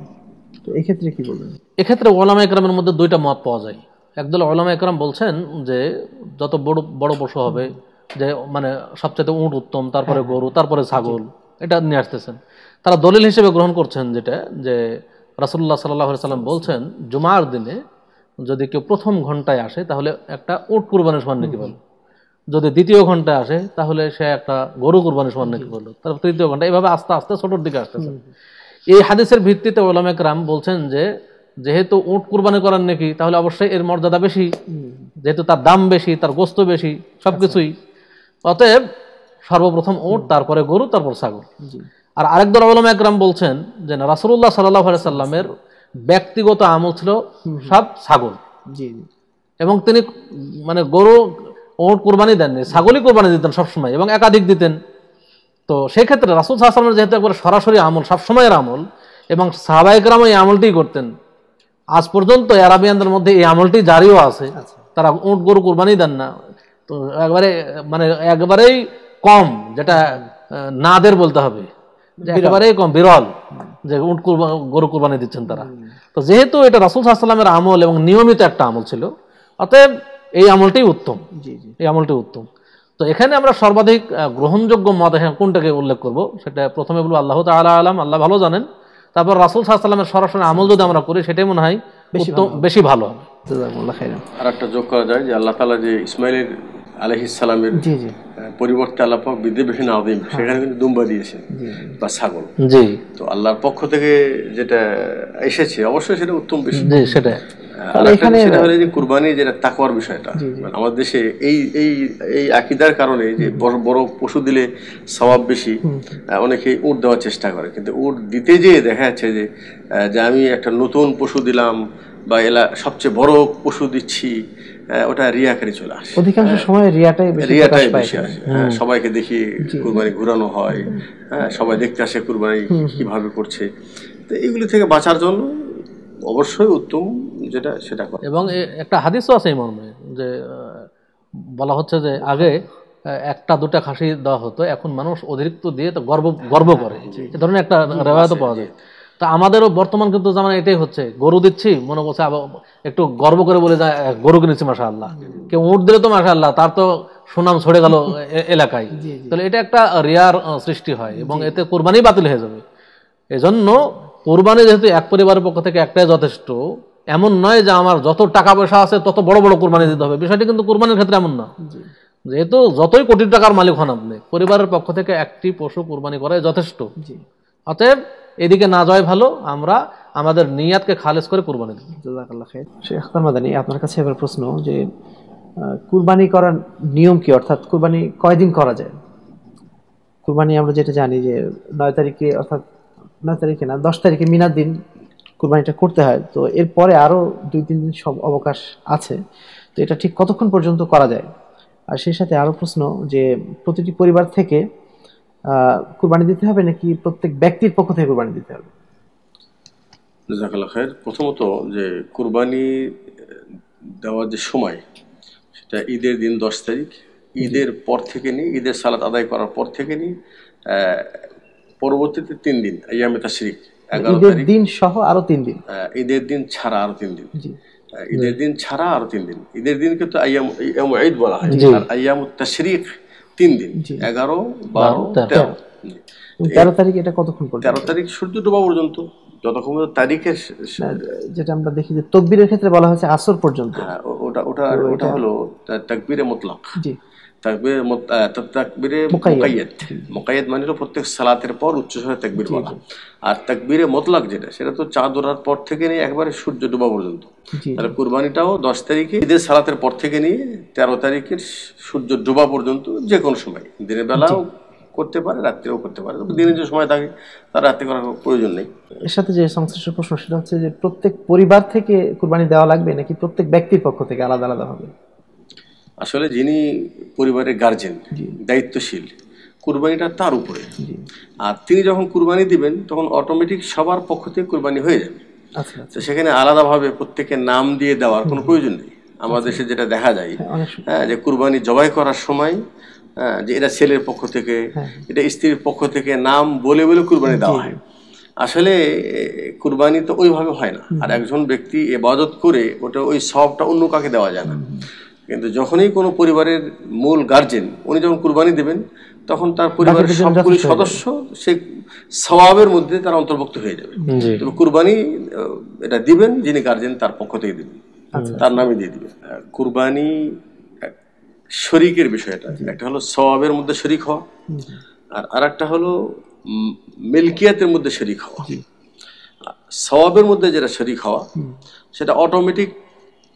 তো এক্ষেত্রে কি বলবেন এক্ষেত্রে ওলামা একরামের মধ্যে দুইটা মত পাওয়া যায় একদল ওলামা একরাম বলছেন যে যত বড় বড় পশু হবে যে মানে সবচেয়ে উঁট উত্তম তারপরে গরু তারপরে ছাগল এটা নিয়ে আসতেছেন তারা দলিল হিসেবে গ্রহণ করছেন যেটা যে রাসুল্লাহ সাল্লাহ সাল্লাম বলছেন জুমার দিনে যদি কেউ প্রথম ঘন্টায় আসে তাহলে একটা উঁট কুরবানের সমান নাকি বলে যদি দ্বিতীয় ঘন্টা আসে তাহলে সে একটা গরু কুরবানির সমান নাকি করলো তারপর তৃতীয় ঘন্টা এইভাবে আস্তে আস্তে ছোটোর দিকে আসতেছে এই হাদিসের ভিত্তিতে ওলামে রাম বলছেন যে যেহেতু উঁট কুরবানি করার নাকি তাহলে অবশ্যই এর মর্যাদা বেশি যেহেতু তার দাম বেশি তার গোস্ত বেশি সব কিছুই আচ্ছা। অতএব সর্বপ্রথম উঁট তারপরে গরু তারপর ছাগল আর আরেক দল আলম একরাম বলছেন যে না রাসুল্লাহ সাল্লাহ সাল্লামের ব্যক্তিগত আমল ছিল সব ছাগল জি এবং তিনি মানে গরু ওঁট কোরবানি দেননি ছাগলই কোরবানি দিতেন সবসময় এবং একাধিক দিতেন তো সেক্ষেত্রে রাসুল সাহসালামের যেহেতু একবার সরাসরি আমল সবসময়ের আমল এবং সাহাবাহিকরামও এই আমলটি করতেন আজ পর্যন্ত অ্যারাবিয়ানদের মধ্যে এই আমলটি জারিও আছে আচ্ছা। তারা উঁট গরু কোরবানি দেন না তো একবারে মানে একবারেই কম যেটা নাদের বলতে হবে একেবারেই কম বিরল যে উঁট গরু কোরবানি দিচ্ছেন তারা তো যেহেতু এটা রাসুল সাহাশাল্লামের আমল এবং নিয়মিত একটা আমল ছিল অতএব এই আমলটাই উত্তম এই আমলটাই উত্তম তো এখানে আমরা সর্বাধিক গ্রহণযোগ্য মত এখানে হ্যাঁ, কোনটাকে উল্লেখ করব সেটা প্রথমে বলবো আল্লাহ তালা আলম আল্লাহ ভালো জানেন তারপর রাসুল সাল্লামের সরাসরি আমল যদি আমরা করি সেটাই মনে হয় বেশি ভালো আর একটা যোগ করা যায় যে আল্লাহ তালা যে ইসমাইলের আলহিসালামের পরিবর্তে আল্লাহ বিদ্যাভীষণ আদিম হ্যাঁ। সেখানে কিন্তু দুম্বা দিয়েছে বা ছাগল জি তো আল্লাহর পক্ষ থেকে যেটা এসেছে অবশ্যই সেটা উত্তম বিষয় সেটা মানে দেশে এই এই এই আকিদার কারণে যে বড় পশু দিলে স্বভাব বেশি অনেকে উট দেওয়ার চেষ্টা করে কিন্তু উট দিতে যেয়ে দেখা যাচ্ছে যে আমি একটা নতুন পশু দিলাম বা এলা সবচেয়ে বড় পশু দিচ্ছি ওটা রিয়াকারী চলে আসে অধিকাংশ হ্যাঁ। সময় রিয়াটাই রিয়াটাই বেশি আসে হ্যাঁ, সবাইকে দেখি কুরবানি ঘুরানো হয় হ্যাঁ, সবাই দেখতে আসে কুরবানি কিভাবে করছে তো এগুলি থেকে বাঁচার জন্য অবশ্যই উত্তম যেটা সেটা করে এবং একটা হাদিসও আছে এই মর্মে যে বলা হচ্ছে যে আগে একটা দুটা খাসি দেওয়া হতো এখন মানুষ অতিরিক্ত দিয়ে তো গর্ব গর্ব করে ধরনের একটা রেওয়ায়তও পাওয়া যায় তা আমাদেরও বর্তমান কিন্তু যেমন এটাই হচ্ছে গরু দিচ্ছি মনে করছে একটু গর্ব করে বলে যায় গরু কিনেছি মাসা আল্লাহ কেউ উঠ দিলে তো মাসা আল্লাহ তার তো সুনাম ছড়ে গেল এলাকায় তাহলে এটা একটা রেয়ার সৃষ্টি হয় এবং এতে কোরবানি বাতিল হয়ে যাবে এজন্য কোরবানি যেহেতু এক পরিবারের পক্ষ থেকে একটাই যথেষ্ট এমন নয় যে আমার যত টাকা পয়সা আছে তত বড় বড় কোরবানি দিতে হবে বিষয়টি কিন্তু কোরবানির ক্ষেত্রে এমন না যেহেতু যতই কোটি টাকার মালিক হন আপনি পরিবারের পক্ষ থেকে একটি পশু কোরবানি করাই যথেষ্ট অতএব এদিকে না যাওয়াই ভালো আমরা আমাদের নিয়াতকে খালেজ করে কোরবানি দিই আপনার কাছে এবার প্রশ্ন যে কুরবানি করার নিয়ম কি অর্থাৎ কুরবানি কয়দিন করা যায় কুরবানি আমরা যেটা জানি যে নয় তারিখে অর্থাৎ না তারিখে না দশ তারিখে মিনার দিন কুরবানিটা করতে হয় তো এরপরে আরও দুই তিন দিন সব অবকাশ আছে তো এটা ঠিক কতক্ষণ পর্যন্ত করা যায় আর সেই সাথে আরও প্রশ্ন যে প্রতিটি পরিবার থেকে কুরবানি দিতে হবে নাকি প্রত্যেক ব্যক্তির পক্ষ থেকে কোরবানি দিতে হবে খায়ের প্রথমত যে কুরবানি দেওয়ার যে সময় সেটা ঈদের দিন দশ তারিখ ঈদের পর থেকে নিয়ে ঈদের সালাত আদায় করার পর থেকে নিয়ে পরবর্তীতে তিন দিন তাশরিক এগারো দিন সহ আরো তিন দিন হ্যাঁ, হ্যাঁ, ঈদের দিন ছাড়া আরো তিন দিন ঈদের দিন ছাড়া আরো তিন দিন ঈদের দিন কিন্তু ঈদ বলা হয় আর তাশরিক তিন দিন এগারো বারো তেরো তেরো তারিখ এটা কতক্ষণ তেরো তারিখ সূর্য ডোবা পর্যন্ত যতক্ষণ তারিখের যেটা আমরা দেখি যে তকবীরের ক্ষেত্রে বলা হয়েছে আসর পর্যন্ত হ্যাঁ, ওটা ওটা ওটা হলো তাকবীরে মোতলাক জি তাকবির তাকবিরে মুকাইয়াদ মুকাইয়াদ মানে হলো প্রত্যেক সালাতের পর উচ্চস্বরে তাকবির বলা আর তাকবিরে মতলাক যেটা সেটা তো চাঁদ ওঠার পর থেকে নিয়ে একবারে সূর্য ডোবা পর্যন্ত তাহলে কুরবানিটাও দশ তারিখে ঈদের সালাতের পর থেকে নিয়ে তেরো তারিখের সূর্য ডোবা পর্যন্ত যে কোনো সময় দিনের বেলাও করতে পারে রাত্রেও করতে পারে তবে দিনে যে সময় থাকে তার রাত্রে করার প্রয়োজন নেই এর সাথে যে সংশ্লিষ্ট প্রশ্ন সেটা হচ্ছে যে প্রত্যেক পরিবার থেকে কুরবানি দেওয়া লাগবে নাকি প্রত্যেক ব্যক্তির পক্ষ থেকে আলাদা আলাদা হবে আসলে যিনি পরিবারের গার্জেন দায়িত্বশীল কুরবানিটা তার উপরে আর তিনি যখন কুরবানি দিবেন তখন অটোমেটিক সবার পক্ষ থেকে কুরবানি হয়ে যাবে আচ্ছা, আচ্ছা। তো সেখানে আলাদাভাবে প্রত্যেকের নাম দিয়ে দেওয়ার কোনো প্রয়োজন নেই আমাদের দেশে যেটা দেখা যায় হ্যাঁ, হ্যাঁ যে কুরবানি জবাই করার সময় হ্যাঁ, যে এটা ছেলের পক্ষ থেকে হ্যাঁ। এটা স্ত্রীর পক্ষ থেকে নাম বলে বলে কুরবানি দেওয়া হয় আসলে কুরবানি তো ওইভাবে হয় না আর একজন ব্যক্তি এবাদত করে ওটা ওই সবটা অন্য কাকে দেওয়া যায় না কিন্তু যখনই কোনো পরিবারের মূল গার্জেন উনি যখন কুরবানি দেবেন তখন তার পরিবারের সবগুলি সদস্য সেই স্বভাবের মধ্যে তার অন্তর্ভুক্ত হয়ে যাবে তবে কুরবানি এটা দিবেন যিনি গার্জেন তার পক্ষ থেকে দিবেন আচ্ছা। তার নামে দিয়ে দিবেন কুরবানি শরিকের বিষয়টা একটা হলো স্বভাবের মধ্যে শরিক হওয়া আর আর একটা হলো মিল্কিয়াতের মধ্যে শরিক হওয়া স্বভাবের মধ্যে যেটা শরিক হওয়া সেটা অটোমেটিক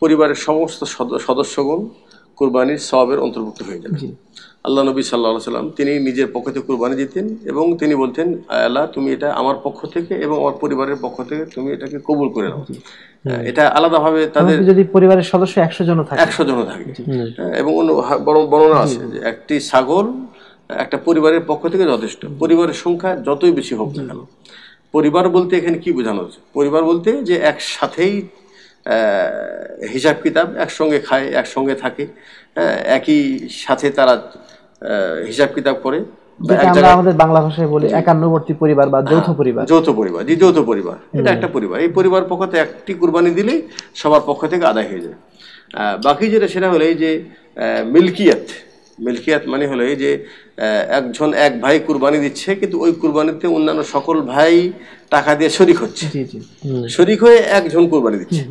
পরিবারের সমস্ত সদস্যগণ কুরবানির সবের অন্তর্ভুক্ত হয়ে যাবে আল্লাহ নবী সাল্লাহ সাল্লাম তিনি নিজের পক্ষ থেকে কুরবানি দিতেন এবং তিনি বলতেন আল্লাহ তুমি এটা আমার পক্ষ থেকে এবং আমার পরিবারের পক্ষ থেকে তুমি এটাকে কবুল করে নাও এটা আলাদাভাবে তাদের যদি পরিবারের সদস্য একশো জন থাকে একশো জন থাকে হ্যাঁ, এবং অন্য বর্ণনা আছে যে একটি ছাগল একটা পরিবারের পক্ষ থেকে যথেষ্ট পরিবারের সংখ্যা যতই বেশি হোক না কেন পরিবার বলতে এখানে কি বোঝানো হচ্ছে পরিবার বলতে যে একসাথেই হিসাব কিতাব একসঙ্গে খায় একসঙ্গে থাকে একই সাথে তারা হিসাব কিতাব করে আমরা আমাদের বাংলা ভাষায় বলি একান্নবর্তী পরিবার বা যৌথ হ্যাঁ, পরিবার যৌথ পরিবার জি যৌথ পরিবার এটা একটা পরিবার এই পরিবার পক্ষ থেকে একটি কুরবানি দিলেই সবার পক্ষ থেকে আদায় হয়ে যায় বাকি যেটা সেটা হলো এই যে মিল্কিয়াত মিল্কিয়াত মানে হলো এই যে একজন এক ভাই কুরবানি দিচ্ছে কিন্তু ওই কুরবানিতে অন্যান্য সকল ভাই টাকা দিয়ে শরিক হচ্ছে শরিক হয়ে একজন কুরবানি দিচ্ছে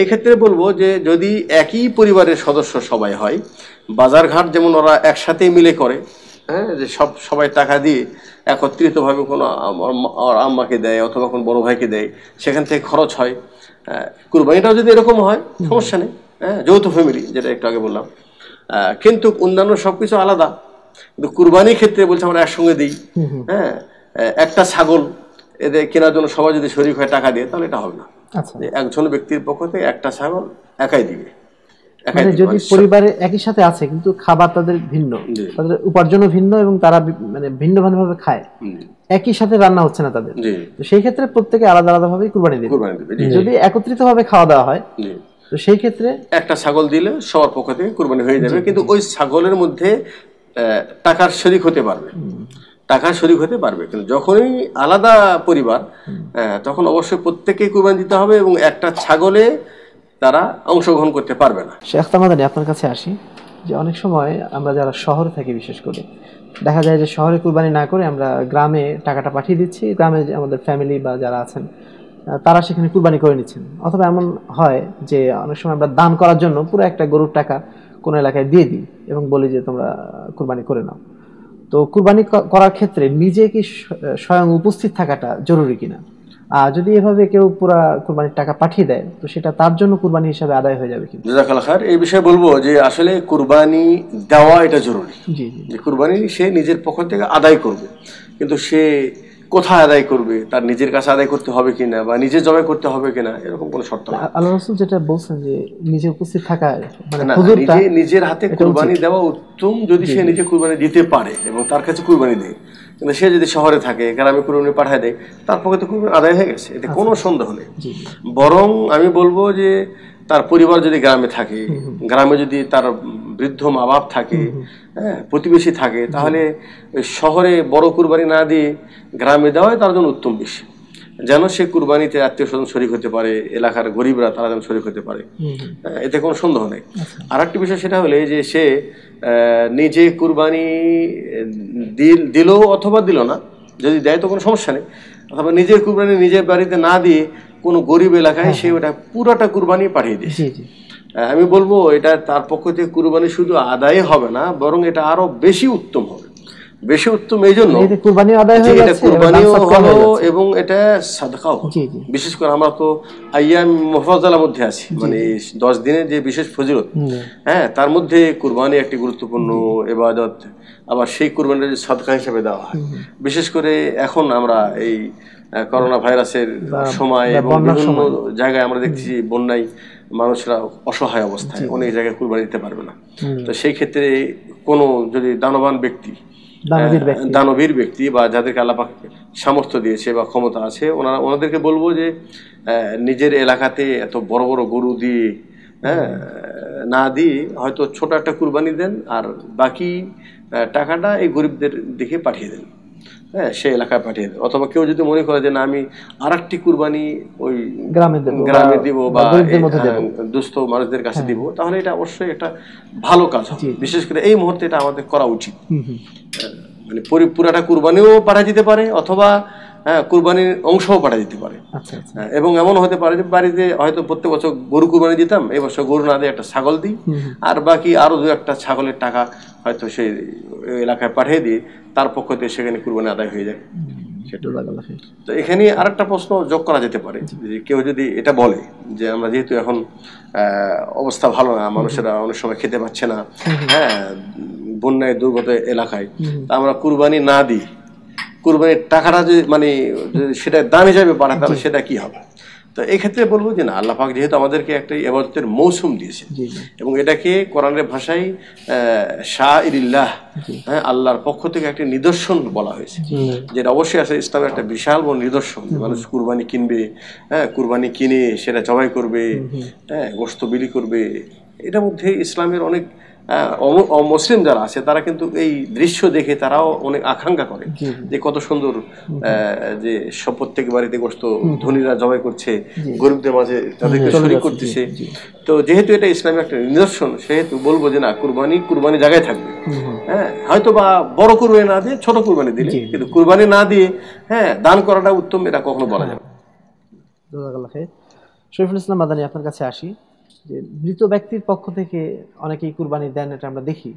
এই ক্ষেত্রে বলবো যে যদি একই পরিবারের সদস্য সবাই হয় বাজারঘাট যেমন ওরা একসাথে মিলে করে হ্যাঁ যে সব সবাই টাকা দিয়ে একত্রিতভাবে কোনো আম্মাকে দেয় অথবা কোনো বড় ভাইকে দেয় সেখান থেকে খরচ হয় কুরবানিটাও যদি এরকম হয় সমস্যা নেই হ্যাঁ যৌথ ফ্যামিলি যেটা একটু আগে বললাম হ্যাঁ, কিন্তু অন্যান্য সবকিছু আলাদা কিন্তু কুরবানির ক্ষেত্রে বলছে আমরা একসঙ্গে দিই হ্যাঁ একটা ছাগল এদের কেনার জন্য সবাই যদি শরীর হয়ে টাকা দিয়ে তাহলে এটা হবে না আচ্ছা। একজন ব্যক্তির পক্ষ থেকে একটা ছাগল একাই দিবে মানে যদি মানে পরিবারে একই সাথে আছে কিন্তু খাবার তাদের ভিন্ন তাদের উপার্জনও ভিন্ন এবং তারা মানে ভিন্ন ভিন্ন ভাবে খায় একই সাথে রান্না হচ্ছে না তাদের সেই ক্ষেত্রে প্রত্যেকে আলাদা আলাদা ভাবে কুরবানি দিবে যদি একত্রিত ভাবে খাওয়া দাওয়া হয় তো সেই ক্ষেত্রে একটা ছাগল দিলে সবার পক্ষ থেকে কোরবানি হয়ে যাবে কিন্তু ওই ছাগলের মধ্যে টাকার শরিক হতে পারবে টাকার শরিক হতে পারবে কিন্তু যখনই আলাদা পরিবার তখন অবশ্যই প্রত্যেককে কোরবানি দিতে হবে এবং একটা ছাগলে তারা অংশগ্রহণ করতে পারবে না শেখ তামাদানি আপনার কাছে আসি যে অনেক সময় আমরা যারা শহরে থাকি বিশেষ করে দেখা যায় যে শহরে কুরবানি না করে আমরা গ্রামে টাকাটা পাঠিয়ে দিচ্ছি গ্রামে আমাদের ফ্যামিলি বা যারা আছেন তারা সেখানে কুরবানি করে নিচ্ছেন অথবা এমন হয় যে অনেক সময় আমরা দান করার জন্য পুরো একটা গরুর টাকা কোনো এলাকায় দিয়ে দিই এবং বলি যে তোমরা কুরবানি করে নাও তো কুরবানি করার ক্ষেত্রে নিজে কি স্বয়ং উপস্থিত থাকাটা জরুরি কিনা আর যদি এভাবে কেউ পুরা কুরবানির টাকা পাঠিয়ে দেয় তো সেটা তার জন্য কুরবানি হিসাবে আদায় হয়ে যাবে কিন্তু খার এই বিষয়ে বলবো যে আসলে কুরবানি দেওয়া এটা জরুরি জি যে কুরবানি সে নিজের পক্ষ থেকে আদায় করবে কিন্তু সে কোথায় আদায় করবে তার নিজের কাছে আদায় করতে হবে কিনা বা নিজে জমা করতে হবে কিনা এরকম কোনো শর্ত না আল্লাহ রাসূল যেটা বলছেন যে নিজে উপস্থিত থাকা মানে নিজের হাতে কুরবানি দেওয়া উত্তম যদি সে নিজে কুরবানি দিতে পারে এবং তার কাছে কুরবানি দেয় কিন্তু সে যদি শহরে থাকে গ্রামে কুরবানি পাঠায় দেয় তার পক্ষে তো কুরবানি আদায় হয়ে গেছে এতে কোনো আচ্ছা। সন্দেহ নেই বরং আমি বলবো যে তার পরিবার যদি গ্রামে থাকে গ্রামে যদি তার বৃদ্ধ মা বাপ থাকে হ্যাঁ প্রতিবেশী থাকে তাহলে শহরে বড় কুরবানি না দিয়ে গ্রামে দেওয়াই তার জন্য উত্তম বেশি যেন সে কুরবানিতে আত্মীয় স্বজন শরিক হতে পারে এলাকার গরিবরা তারা যেন শরিক হতে পারে হ্যাঁ, এতে কোনো সন্দেহ নেই আচ্ছা। আর একটি বিষয় সেটা হলে যে সে নিজে কুরবানি দিল দিল অথবা দিল না যদি দেয় তো কোনো সমস্যা নেই অথবা নিজের কুরবানি নিজের বাড়িতে না দিয়ে কোনো গরিব এলাকায় হ্যাঁ, সে হ্যাঁ। ওটা পুরোটা কুরবানি পাঠিয়ে দিয়েছে আমি বলবো এটা তার পক্ষ থেকে কুরবানি শুধু আদায় হবে না বরং এটা আরো বেশি উত্তম হবে বেশি উত্তম এই জন্য এবং এটা সাদকাও বিশেষ করে আমরা তো আইয়াম মহফাজালার মধ্যে আছি মানে দশ দিনের যে বিশেষ ফজিলত হ্যাঁ তার মধ্যে কুরবানি একটি গুরুত্বপূর্ণ এবাদত আবার সেই কুরবানির সাদকা হিসেবে দেওয়া হয় বিশেষ করে এখন আমরা এই করোনা ভাইরাসের সময় এবং বিভিন্ন জায়গায় আমরা দেখছি বন্যায় মানুষরা অসহায় অবস্থায় অনেক জায়গায় কুরবানি দিতে পারবে না তো সেই ক্ষেত্রে কোনো যদি দানবান ব্যক্তি দানবীর ব্যক্তি বা যাদেরকে আল্লাপাক সামর্থ্য দিয়েছে বা ক্ষমতা আছে ওনারা ওনাদেরকে বলবো যে নিজের এলাকাতে এত বড় বড় গরু দিয়ে হ্যাঁ না দিয়ে হয়তো ছোট একটা কুরবানি দেন আর বাকি টাকাটা এই গরিবদের দিকে পাঠিয়ে দেন হ্যাঁ সে এলাকায় পাঠিয়ে দেবে অথবা কেউ যদি মনে করে যে না আমি আর একটি কুরবানি ওই গ্রামে গ্রামে দিব বা হ্যাঁ, দুস্থ মানুষদের কাছে হ্যাঁ। দিব তাহলে এটা অবশ্যই একটা ভালো কাজ বিশেষ করে এই মুহূর্তে এটা আমাদের করা উচিত মানে পুরাটা কুরবানিও পাঠা যেতে পারে অথবা হ্যাঁ কুরবানির অংশও পাঠা যেতে পারে আচ্ছা, আচ্ছা। হ্যাঁ, এবং এমন হতে পারে যে বাড়িতে হয়তো প্রত্যেক বছর গরু কুরবানি দিতাম এবছর গরু না দিয়ে একটা ছাগল দিই আর বাকি আরো দু একটা ছাগলের টাকা হয়তো সেই এলাকায় পাঠিয়ে দিই তার পক্ষ থেকে সেখানে কুরবানি আদায় হয়ে যায় তো এখানে আরেকটা প্রশ্ন যোগ করা যেতে পারে যে কেউ যদি এটা বলে যে আমরা যেহেতু এখন অবস্থা ভালো না মানুষেরা অনেক সময় খেতে পাচ্ছে না হ্যাঁ বন্যায় দুর্গত এলাকায় তা আমরা কুরবানি না দিই কুরবানির টাকাটা যদি মানে সেটা দাম হিসাবে পাঠায় হবে সেটা কি হবে তো এক্ষেত্রে বলবো যে না আল্লাহ পাক যেহেতু আমাদেরকে একটা এবাদতের মৌসুম দিয়েছে এবং এটাকে কোরআনের ভাষায় শাহ ইল্লাহ হ্যাঁ আল্লাহর পক্ষ থেকে একটা নিদর্শন বলা হয়েছে যেটা অবশ্যই আছে ইসলামের একটা বিশাল বড় নিদর্শন মানুষ কুরবানি কিনবে হ্যাঁ কুরবানি কিনে সেটা জবাই করবে হ্যাঁ গোস্ত বিলি করবে এটার মধ্যে ইসলামের অনেক মুসলিম যারা আছে তারা কিন্তু এই দৃশ্য দেখে তারাও অনেক আকাঙ্ক্ষা করে যে কত সুন্দর যে সব প্রত্যেক বাড়িতে গোস্ত ধনীরা জবাই করছে গরিবদের মাঝে তাদেরকে শরীর করতেছে তো যেহেতু এটা ইসলামী একটা নিদর্শন সেহেতু বলবো যে না কুরবানি কুরবানি জায়গায় থাকবে হ্যাঁ হয়তো বা বড় কুরবানি না দিয়ে ছোট কুরবানি দিলে কিন্তু কুরবানি না দিয়ে হ্যাঁ দান করাটা উত্তম এটা কখনো বলা হ্যাঁ। যাবে না শরীফুল ইসলাম মাদানী আপনার কাছে আসি যে মৃত ব্যক্তির পক্ষ থেকে অনেকেই কুরবানি দেন এটা আমরা দেখি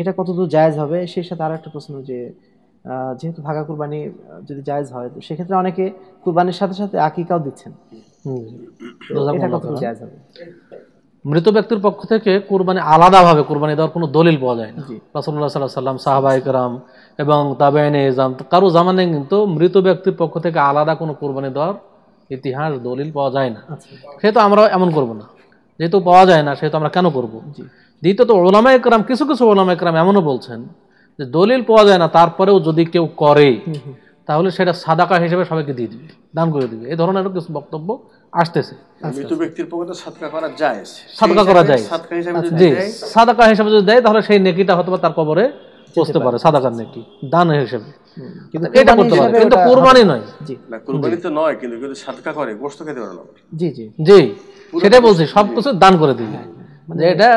এটা কতদূর জায়জ হবে সেই সাথে আরো একটা প্রশ্ন যে যেহেতু ভাগা কুরবানি যদি জায়জ হয় তো সেক্ষেত্রে অনেকে কুরবানির সাথে সাথে আকিকাও দিচ্ছেন মৃত ব্যক্তির পক্ষ থেকে কোরবানি আলাদাভাবে কোরবানি দেওয়ার কোনো দলিল পাওয়া যায় না রাসুল্লাহ সাল্লাহ সাল্লাম সাহাবা ইকরাম এবং তাবেন ইজাম কারো জামানে কিন্তু মৃত ব্যক্তির পক্ষ থেকে আলাদা কোনো কোরবানি দেওয়ার ইতিহাস দলিল পাওয়া যায় না আচ্ছা। সেহেতু আমরা এমন করব না যেহেতু পাওয়া যায় না সেহেতু আমরা কেন করবো দ্বিতীয়ত ওলামা একরাম কিছু কিছু ওলামা একরাম এমনও বলছেন যে দলিল পাওয়া যায় না তারপরেও যদি কেউ করে তাহলে সেটা সাদাকা হিসেবে সবাইকে দিয়ে দিবে দান করে দিবে এই ধরনের কিছু বক্তব্য আসতেছে আচ্ছা। সাদকা করা যায় আচ্ছা। জি সাদাকা হিসেবে যদি দেয় তাহলে সেই নেকিটা হয়তো তার কবরে পৌঁছতে পারে সাদাকার নেকি দান হিসেবে কিন্তু আচ্ছা, এটা কোরবানি নয় জি জি জি সেটাই বলছি সবকিছু দান করে দিবে হ্যাঁ, হ্যাঁ, হ্যাঁ। মানে এটা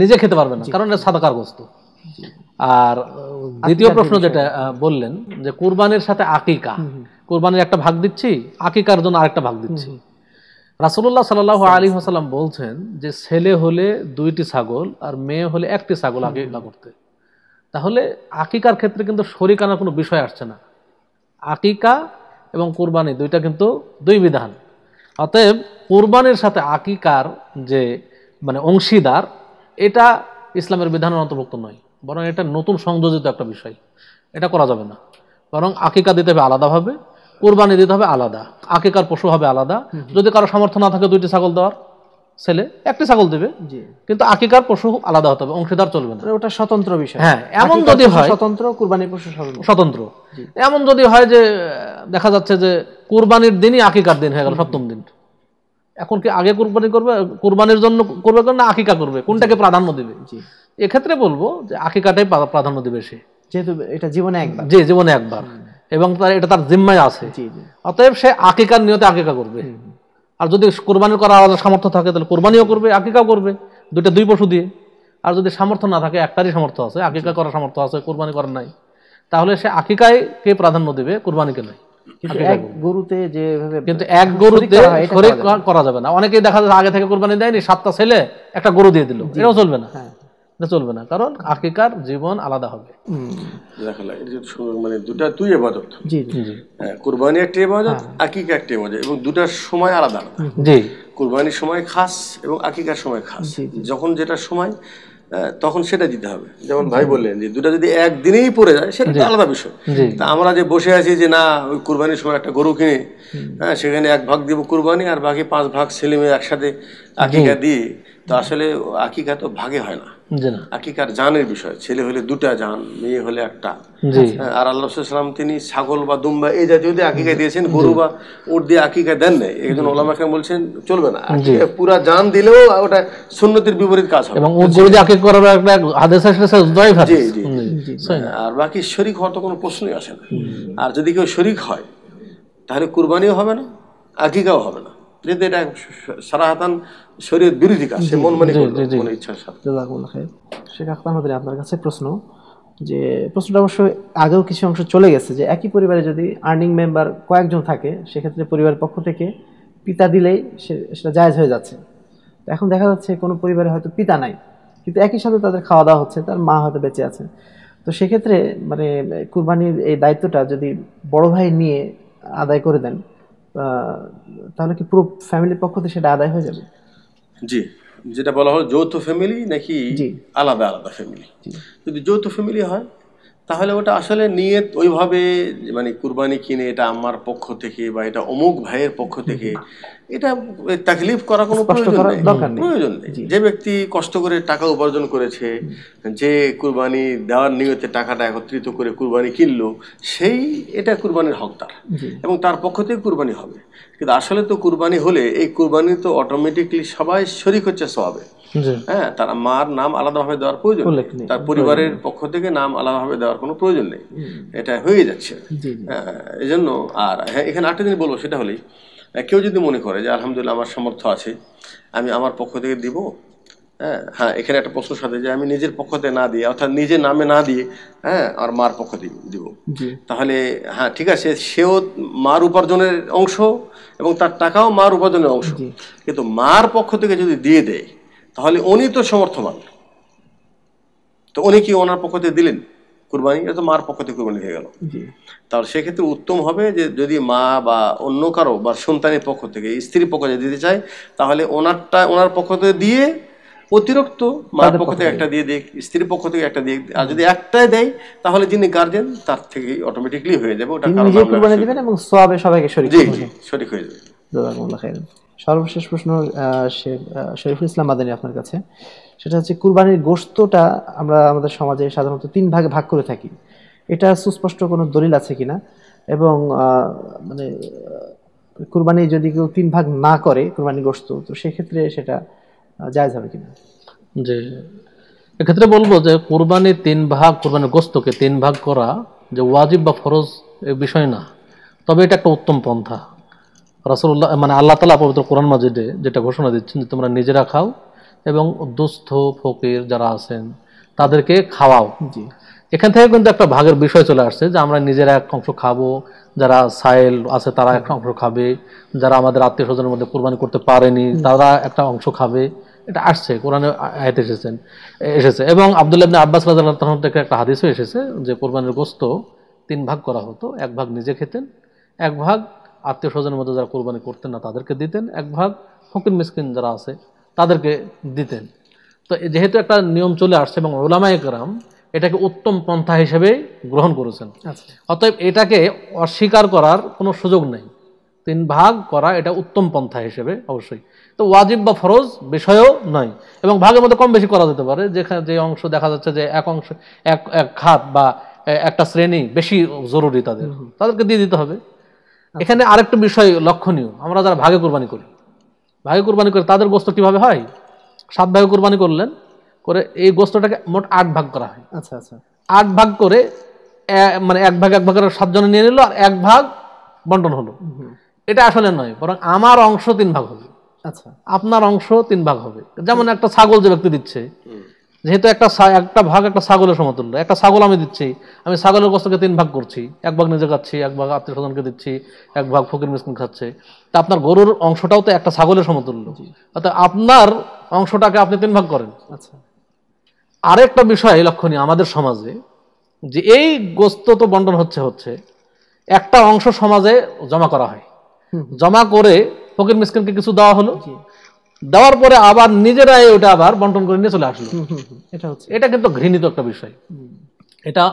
নিজে খেতে পারবে না কারণ এটা সাদাকার বস্তু আর দ্বিতীয় প্রশ্ন যেটা বললেন যে কুরবানের সাথে আকিকা কুরবানির একটা ভাগ দিচ্ছি আকিকার জন্য আরেকটা ভাগ দিচ্ছি রাসুল্লাহ সাল্লাহ আলী হাসালাম বলছেন যে ছেলে হলে দুইটি ছাগল আর মেয়ে হলে একটি ছাগল আকিকা করতে তাহলে আকিকার ক্ষেত্রে কিন্তু শরিকানার কোনো বিষয় আসছে না আকিকা এবং কুরবানি দুইটা কিন্তু দুই বিধান অতএব কোরবানের সাথে আকিকার যে মানে অংশীদার এটা ইসলামের বিধানের অন্তর্ভুক্ত নয় বরং এটা নতুন সংযোজিত একটা বিষয় এটা করা যাবে না বরং আকিকা দিতে হবে আলাদাভাবে কোরবানি দিতে হবে আলাদা আকিকার পশু হবে আলাদা যদি কারো সামর্থ্য না থাকে দুইটি ছাগল দেওয়ার ছেলে একটি ছাগল দেবে কিন্তু আকিকার পশু আলাদা হতে হবে অংশীদার চলবে না ওটা স্বতন্ত্র বিষয় হ্যাঁ এমন যদি হয় স্বতন্ত্র কোরবানি পশু স্বতন্ত্র এমন যদি হয় যে দেখা যাচ্ছে যে কোরবানির দিনই আকিকার দিন হয়ে গেল সপ্তম দিন এখন কি আগে কোরবানি করবে কোরবানির জন্য করবে না আকিকা করবে কোনটাকে প্রাধান্য দেবে এক্ষেত্রে বলবো যে আকিকাটাই প্রাধান্য দেবে সে যেহেতু এটা জীবনে একবার জি জীবনে একবার এবং তার এটা তার জিম্মায় আছে অতএব সে আকিকার নিয়তে আকিকা করবে আর যদি কোরবানি করার আলাদা সামর্থ্য থাকে তাহলে কোরবানিও করবে আকিকাও করবে দুইটা দুই পশু দিয়ে আর যদি সামর্থ্য না থাকে একটারই সামর্থ্য আছে আকিকা করার সামর্থ্য আছে কোরবানি করার নাই তাহলে সে আকিকায় কে প্রাধান্য দেবে কোরবানিকে নয় আচ্ছা, এক গরুতে কিন্তু এক গরুতে করা যাবে না অনেকেই দেখা যাচ্ছে আগে থেকে কোরবানি দেয়নি সাতটা ছেলে একটা গরু দিয়ে দিল এটাও চলবে না হ্যাঁ। এটা চলবে না কারণ আকিকার জীবন আলাদা হবে মানে দুটা দুই এবাদত জি জি হ্যাঁ, একটি এবাদত হ্যাঁ। আকিকা একটি এবাদত এবং দুটার সময় আলাদা আলাদা জি কোরবানির সময় খাস এবং আকিকার সময় খাস যখন যেটা সময় তখন সেটা দিতে হবে যেমন ভাই বললেন যে দুটা যদি একদিনেই পড়ে যায় সেটা তো আলাদা বিষয় তা আমরা যে বসে আছি যে না ওই কোরবানির সময় একটা গরু কিনে হ্যাঁ সেখানে এক ভাগ দিব কোরবানি আর বাকি পাঁচ ভাগ ছেলে মেয়ে একসাথে আকিকা দিয়ে তো আসলে আকিকা তো ভাগে হয় না আকিকার জানের বিষয় ছেলে হলে দুটা জান মেয়ে হলে একটা আর আল্লাহাম তিনি ছাগল বা দুম্বা এই জাতীয় দিয়ে আকিকা দিয়েছেন গরু বা উট দিয়ে আকিকা দেন নাই এই জন্য ওলামা কেন বলছেন চলবে না পুরা জান দিলেও ওটা সুন্নতির বিপরীত কাজ হবে আর বাকি শরিক হওয়ার তো কোনো প্রশ্নই আসে না আর যদি কেউ শরিক হয় তাহলে কুরবানিও হবে না আকিকাও হবে না যেহেতু এটা সারাহাতান শরীয়ত বিরোধী কাজ সে মন মনে ইচ্ছার সাথে শেখ আখতার আপনার কাছে প্রশ্ন যে প্রশ্নটা অবশ্য আগেও কিছু অংশ চলে গেছে যে একই পরিবারে যদি আর্নিং মেম্বার কয়েকজন থাকে সেক্ষেত্রে পরিবারের পক্ষ থেকে পিতা দিলেই সেটা জায়জ হয়ে যাচ্ছে এখন দেখা যাচ্ছে কোনো পরিবারে হয়তো পিতা নাই কিন্তু একই সাথে তাদের খাওয়া দাওয়া হচ্ছে তার মা হয়তো বেঁচে আছে তো সেক্ষেত্রে মানে কুরবানির এই দায়িত্বটা যদি বড় ভাই নিয়ে আদায় করে দেন তাহলে কি পুরো ফ্যামিলির পক্ষ থেকে সেটা আদায় হয়ে যাবে জি যেটা বলা হলো যৌথ ফ্যামিলি নাকি আলাদা আলাদা ফ্যামিলি যদি যৌথ ফ্যামিলি হয় তাহলে ওটা আসলে নিয়ে ওইভাবে মানে কুরবানি কিনে এটা আমার পক্ষ থেকে বা এটা অমুক ভাইয়ের পক্ষ থেকে এটা তাকলিফ করা কোনো প্রয়োজন নেই প্রয়োজন নেই যে ব্যক্তি কষ্ট করে টাকা উপার্জন করেছে যে কুরবানি দেওয়ার নিয়তে টাকাটা একত্রিত করে কুরবানি কিনলো সেই এটা কুরবানির হকদার এবং তার পক্ষ থেকে কুরবানি হবে কিন্তু আসলে তো কুরবানি হলে এই কুরবানি তো অটোমেটিকলি সবাই শরিক হচ্ছে সবাবে হ্যাঁ তারা মার নাম আলাদাভাবে দেওয়ার প্রয়োজন তার পরিবারের পক্ষ থেকে নাম আলাদাভাবে দেওয়ার কোনো প্রয়োজন নেই এটা হয়ে যাচ্ছে এই জন্য আর হ্যাঁ এখানে আটটা দিন বলবো সেটা হলেই কেউ যদি মনে করে যে আলহামদুলিল্লাহ আমার সামর্থ্য আছে আমি আমার পক্ষ থেকে দিব হ্যাঁ হ্যাঁ এখানে একটা প্রশ্ন সাথে যে আমি নিজের পক্ষতে না দিয়ে অর্থাৎ নিজের নামে না দিয়ে হ্যাঁ আর মার পক্ষ দিব তাহলে হ্যাঁ ঠিক আছে সেও মার উপার্জনের অংশ এবং তার টাকাও মার উপার্জনের অংশ কিন্তু মার পক্ষ থেকে যদি দিয়ে দেয় তাহলে উনি তো সমর্থমান তো উনি কি ওনার পক্ষ থেকে দিলেন কুরবানি এটা তো মার পক্ষ থেকে কুরবানি হয়ে গেল তাহলে সেক্ষেত্রে উত্তম হবে যে যদি মা বা অন্য কারো বা সন্তানের পক্ষ থেকে স্ত্রীর পক্ষ থেকে দিতে চায় তাহলে ওনারটা ওনার পক্ষ থেকে দিয়ে অতিরিক্ত মার পক্ষ থেকে একটা দিয়ে দিক স্ত্রীর পক্ষ থেকে একটা দিয়ে আর যদি একটাই দেয় তাহলে যিনি গার্জেন তার থেকে অটোমেটিকলি হয়ে যাবে ওটা কারণ সবাইকে শরিক হয়ে যাবে সর্বশেষ প্রশ্ন শরীফুল ইসলাম মাদানী আপনার কাছে সেটা হচ্ছে কুরবানির গোস্তটা আমরা আমাদের সমাজে সাধারণত তিন ভাগে ভাগ করে থাকি এটা সুস্পষ্ট কোনো দলিল আছে কিনা এবং মানে কুরবানি যদি কেউ তিন ভাগ না করে কুরবানি গোস্ত তো সেক্ষেত্রে সেটা যায় যাবে কিনা যে এক্ষেত্রে বলবো যে কোরবানি তিন ভাগ কোরবানির গোস্তকে তিন ভাগ করা যে ওয়াজিব বা ফরজ বিষয় না তবে এটা একটা উত্তম পন্থা রাসুল্লাহ মানে আল্লাহ তালা পবিত্র কোরআন মাজিদে যেটা ঘোষণা দিচ্ছেন যে তোমরা নিজেরা খাও এবং দুস্থ ফকির যারা আছেন তাদেরকে খাওয়াও জি এখান থেকে কিন্তু একটা ভাগের বিষয় চলে আসছে যে আমরা নিজেরা এক অংশ খাবো যারা সাইল আছে তারা এক অংশ খাবে যারা আমাদের আত্মীয় স্বজনের মধ্যে কোরবানি করতে পারেনি তারা একটা অংশ খাবে এটা আসছে কোরআনে আয়তে এসেছেন এসেছে এবং আবদুল্লাহ ইবনে আব্বাস রাজাল্লাহ থেকে একটা হাদিসও এসেছে যে কোরবানির গোস্ত তিন ভাগ করা হতো এক ভাগ নিজে খেতেন এক ভাগ আত্মীয় স্বজনের মধ্যে যারা কোরবানি করতেন না তাদেরকে দিতেন এক ভাগ ফকির মিসকিন যারা আছে তাদেরকে দিতেন তো যেহেতু একটা নিয়ম চলে আসছে এবং ওলামায়করাম এটাকে উত্তম পন্থা হিসেবে গ্রহণ করেছেন আচ্ছা। অতএব এটাকে অস্বীকার করার কোনো সুযোগ নেই তিন ভাগ করা এটা উত্তম পন্থা হিসেবে অবশ্যই তো ওয়াজিব বা ফরজ বিষয়ও নয় এবং ভাগের মধ্যে কম বেশি করা যেতে পারে যেখানে যে অংশ দেখা যাচ্ছে যে এক অংশ এক এক খাত বা একটা শ্রেণী বেশি জরুরি তাদের তাদেরকে দিয়ে দিতে হবে আচ্ছা। এখানে আরেকটা বিষয় লক্ষণীয় আমরা যারা ভাগে কোরবানি করি ভাগে কোরবানি করে তাদের গোস্ত কিভাবে হয় সাত ভাগে কোরবানি করলেন করে এই গোস্তটাকে মোট আট ভাগ করা হয় আচ্ছা আচ্ছা আট ভাগ করে মানে এক ভাগ এক ভাগ করে সাতজনে নিয়ে নিল আর এক ভাগ বন্টন হলো এটা আসলে নয় বরং আমার অংশ তিন ভাগ হবে আচ্ছা আপনার অংশ তিন ভাগ হবে যেমন একটা ছাগল যে ব্যক্তি দিচ্ছে যেহেতু একটা একটা ভাগ একটা ছাগলের সমতুল্য একটা ছাগল আমি দিচ্ছি আমি ছাগলের গোস্তকে তিন ভাগ করছি এক ভাগ নিজে খাচ্ছি এক ভাগ আত্মীয় স্বজনকে দিচ্ছি এক ভাগ ফকির মিসকিন খাচ্ছে তা আপনার গরুর অংশটাও তো একটা ছাগলের সমতুল্য অর্থাৎ আপনার অংশটাকে আপনি তিন ভাগ করেন আচ্ছা আরেকটা বিষয় লক্ষণীয় আমাদের সমাজে যে এই গোস্ত তো বন্টন হচ্ছে হচ্ছে একটা অংশ সমাজে জমা করা হয় জমা করে ফকির মিসকিনকে কিছু দেওয়া হলো দেওয়ার পরে আবার নিজেরাই ওটা আবার বন্টন করে নিয়ে চলে আসলো এটা হচ্ছে এটা কিন্তু ঘৃণিত একটা বিষয় এটা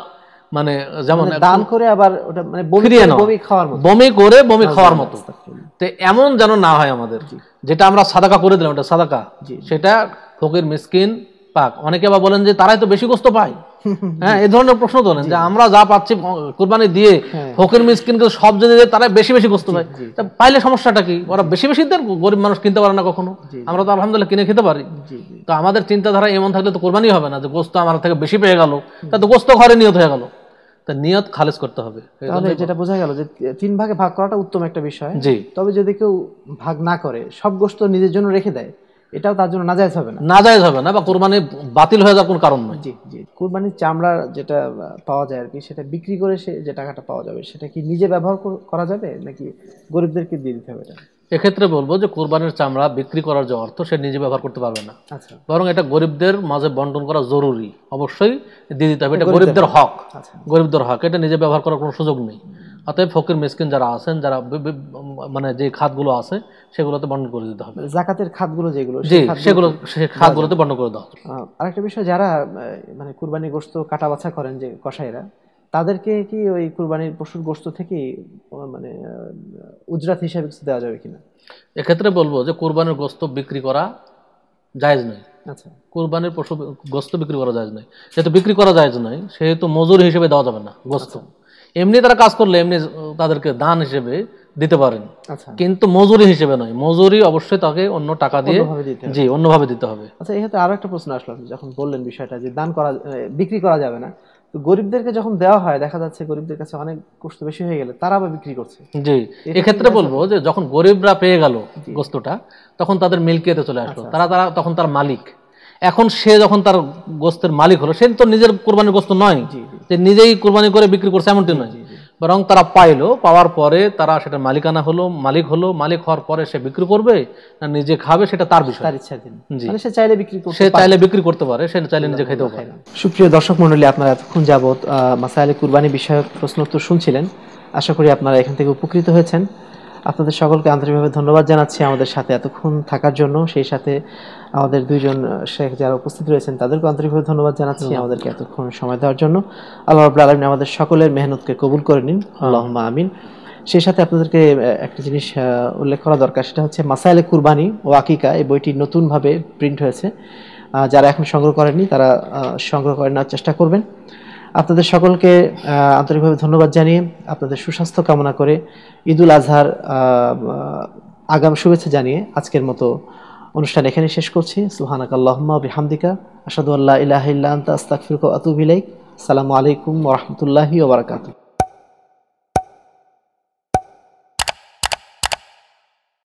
মানে যেমন মানে দান করে আবার ওটা মানে বমি করে বমি খাওয়ার মতো বমি করে বমি হ্যাঁ, খাওয়ার হ্যাঁ, মতো হ্যাঁ, তো এমন যেন না হয় আমাদের যেটা আমরা সাদাকা করে দিলাম ওটা সাদাকা সেটা ফকির মিসকিন পাক অনেকে আবার বলেন যে তারাই তো বেশি কষ্ট পায় হ্যাঁ এই ধরনের প্রশ্ন তোলেন যে আমরা যা পাচ্ছি কোরবানি দিয়ে হ্যাঁ। ফকির কিন্তু সব যদি তারা বেশি বেশি কষ্ট পায় তা পাইলে সমস্যাটা কি ওরা বেশি বেশি দেন গরিব মানুষ কিনতে পারে না কখনো আমরা তো আলহামদুলিল্লাহ কিনে খেতে পারি তো আমাদের চিন্তাধারা এমন থাকলে তো কোরবানি হবে না যে গোস্ত আমার থেকে বেশি পেয়ে গেল তা তো গোস্ত ঘরে নিয়ত হয়ে গেল তা নিয়ত খালেজ করতে হবে তাহলে যেটা বোঝা গেল যে তিন ভাগে ভাগ করাটা উত্তম একটা বিষয় তবে যদি কেউ ভাগ না করে সব গোস্ত নিজের জন্য রেখে দেয় এটাও তার জন্য নাজায়জ হবে না নাজায়জ হবে না বা কোরবানি বাতিল হয়ে যাওয়ার কোনো কারণ নয় জি জি কোরবানির চামড়া যেটা পাওয়া যায় আর কি সেটা বিক্রি করে সে যে টাকাটা পাওয়া যাবে সেটা কি নিজে ব্যবহার করা যাবে নাকি গরিবদেরকে দিয়ে দিতে হবে এক্ষেত্রে বলবো যে কোরবানির চামড়া বিক্রি করার যে অর্থ সে নিজে ব্যবহার করতে পারবে না আচ্ছা। বরং এটা গরিবদের মাঝে বন্টন করা জরুরি অবশ্যই দিয়ে দিতে হবে এটা গরিবদের হক আচ্ছা। গরিবদের হক এটা নিজে ব্যবহার করার কোনো সুযোগ নেই অতএব ফকির মিসকিন যারা আছেন যারা মানে যে খাতগুলো আছে সেগুলোতে বন্ধ করে দিতে হবে জাকাতের খাতগুলো যেগুলো জি সেগুলো খাতগুলোতে বন্ধ করে দেওয়া আরেকটা বিষয় যারা মানে কুরবানি গোস্ত কাটা বাছা করেন যে কষাইরা তাদেরকে কি ওই কুরবানির পশুর গোস্ত থেকে মানে উজরাত হিসাবে কিছু দেওয়া যাবে কিনা এক্ষেত্রে বলবো যে কুরবানির গোস্ত বিক্রি করা জায়েজ নয় আচ্ছা কুরবানির পশু গোস্ত বিক্রি করা যায় নয় যেহেতু বিক্রি করা যায় নয় সেহেতু মজুরি হিসেবে দেওয়া যাবে না গোস্ত আচ্ছা। এমনি তারা কাজ করলে এমনি তাদেরকে দান হিসেবে দিতে পারেন আচ্ছা। কিন্তু মজুরি হিসেবে নয় মজুরি অবশ্যই তাকে অন্য টাকা দিয়ে জি অন্যভাবে দিতে হবে আচ্ছা এই আরো একটা প্রশ্ন আসলো যখন বললেন বিষয়টা যে দান করা বিক্রি করা যাবে না তো গরিবদেরকে যখন দেওয়া হয় দেখা যাচ্ছে গরিবদের কাছে অনেক কষ্ট বেশি হয়ে গেলে তারা আবার বিক্রি করছে জি এক্ষেত্রে বলবো যে যখন গরিবরা পেয়ে গেল গোস্তটা তখন তাদের মিল্কিয়াতে চলে আসলো আচ্ছা, তারা আচ্ছা। তারা তখন তার মালিক এখন সে যখন তার গোস্তের মালিক হলো সে তো নিজের কোরবানির গোস্ত নয় যে নিজেই কোরবানি করে বিক্রি করছে এমনটি নয় বরং তারা পাইলো পাওয়ার পরে তারা সেটা মালিকানা হলো মালিক হলো মালিক হওয়ার পরে সে বিক্রি করবে না নিজে খাবে সেটা তার বিষয় তার ইচ্ছাধীন মানে সে চাইলে বিক্রি করতে সে চাইলে বিক্রি করতে পারে সে চাইলে নিজে খেতেও পারে সুপ্রিয় দর্শক মণ্ডলী আপনারা এতক্ষণ যাবৎ মাসাইল কুরবানি বিষয়ক প্রশ্ন উত্তর শুনছিলেন আশা করি আপনারা এখান থেকে উপকৃত হয়েছেন আপনাদের সকলকে আন্তরিকভাবে ধন্যবাদ জানাচ্ছি আমাদের সাথে এতক্ষণ থাকার জন্য সেই সাথে আমাদের দুইজন শেখ যারা উপস্থিত রয়েছেন তাদেরকে আন্তরিকভাবে ধন্যবাদ জানাচ্ছি আমাদেরকে এতক্ষণ সময় দেওয়ার জন্য আল্লাহ রাবুল আলমিন আমাদের সকলের মেহনতকে কবুল করে নিন আল্লাহ আমিন সেই সাথে আপনাদেরকে একটা জিনিস উল্লেখ করা দরকার সেটা হচ্ছে মাসাইলে কুরবানি ও আকিকা এই বইটি নতুনভাবে প্রিন্ট হয়েছে যারা এখন সংগ্রহ করেননি তারা সংগ্রহ করে নেওয়ার চেষ্টা করবেন আপনাদের সকলকে আন্তরিকভাবে ধন্যবাদ জানিয়ে আপনাদের সুস্বাস্থ্য কামনা করে ঈদুল আজহার আগাম শুভেচ্ছা জানিয়ে আজকের মতো অনুষ্ঠান এখানে শেষ করছি সুহানাক আল্লাহম্মা বিহামদিকা আসাদুল্লাহ ইলাহ ইলাহিল্লা আস্তাকফিরক আতুবিলাইক সালামু আলাইকুম রহমতুল্লাহি ওবরাকাতু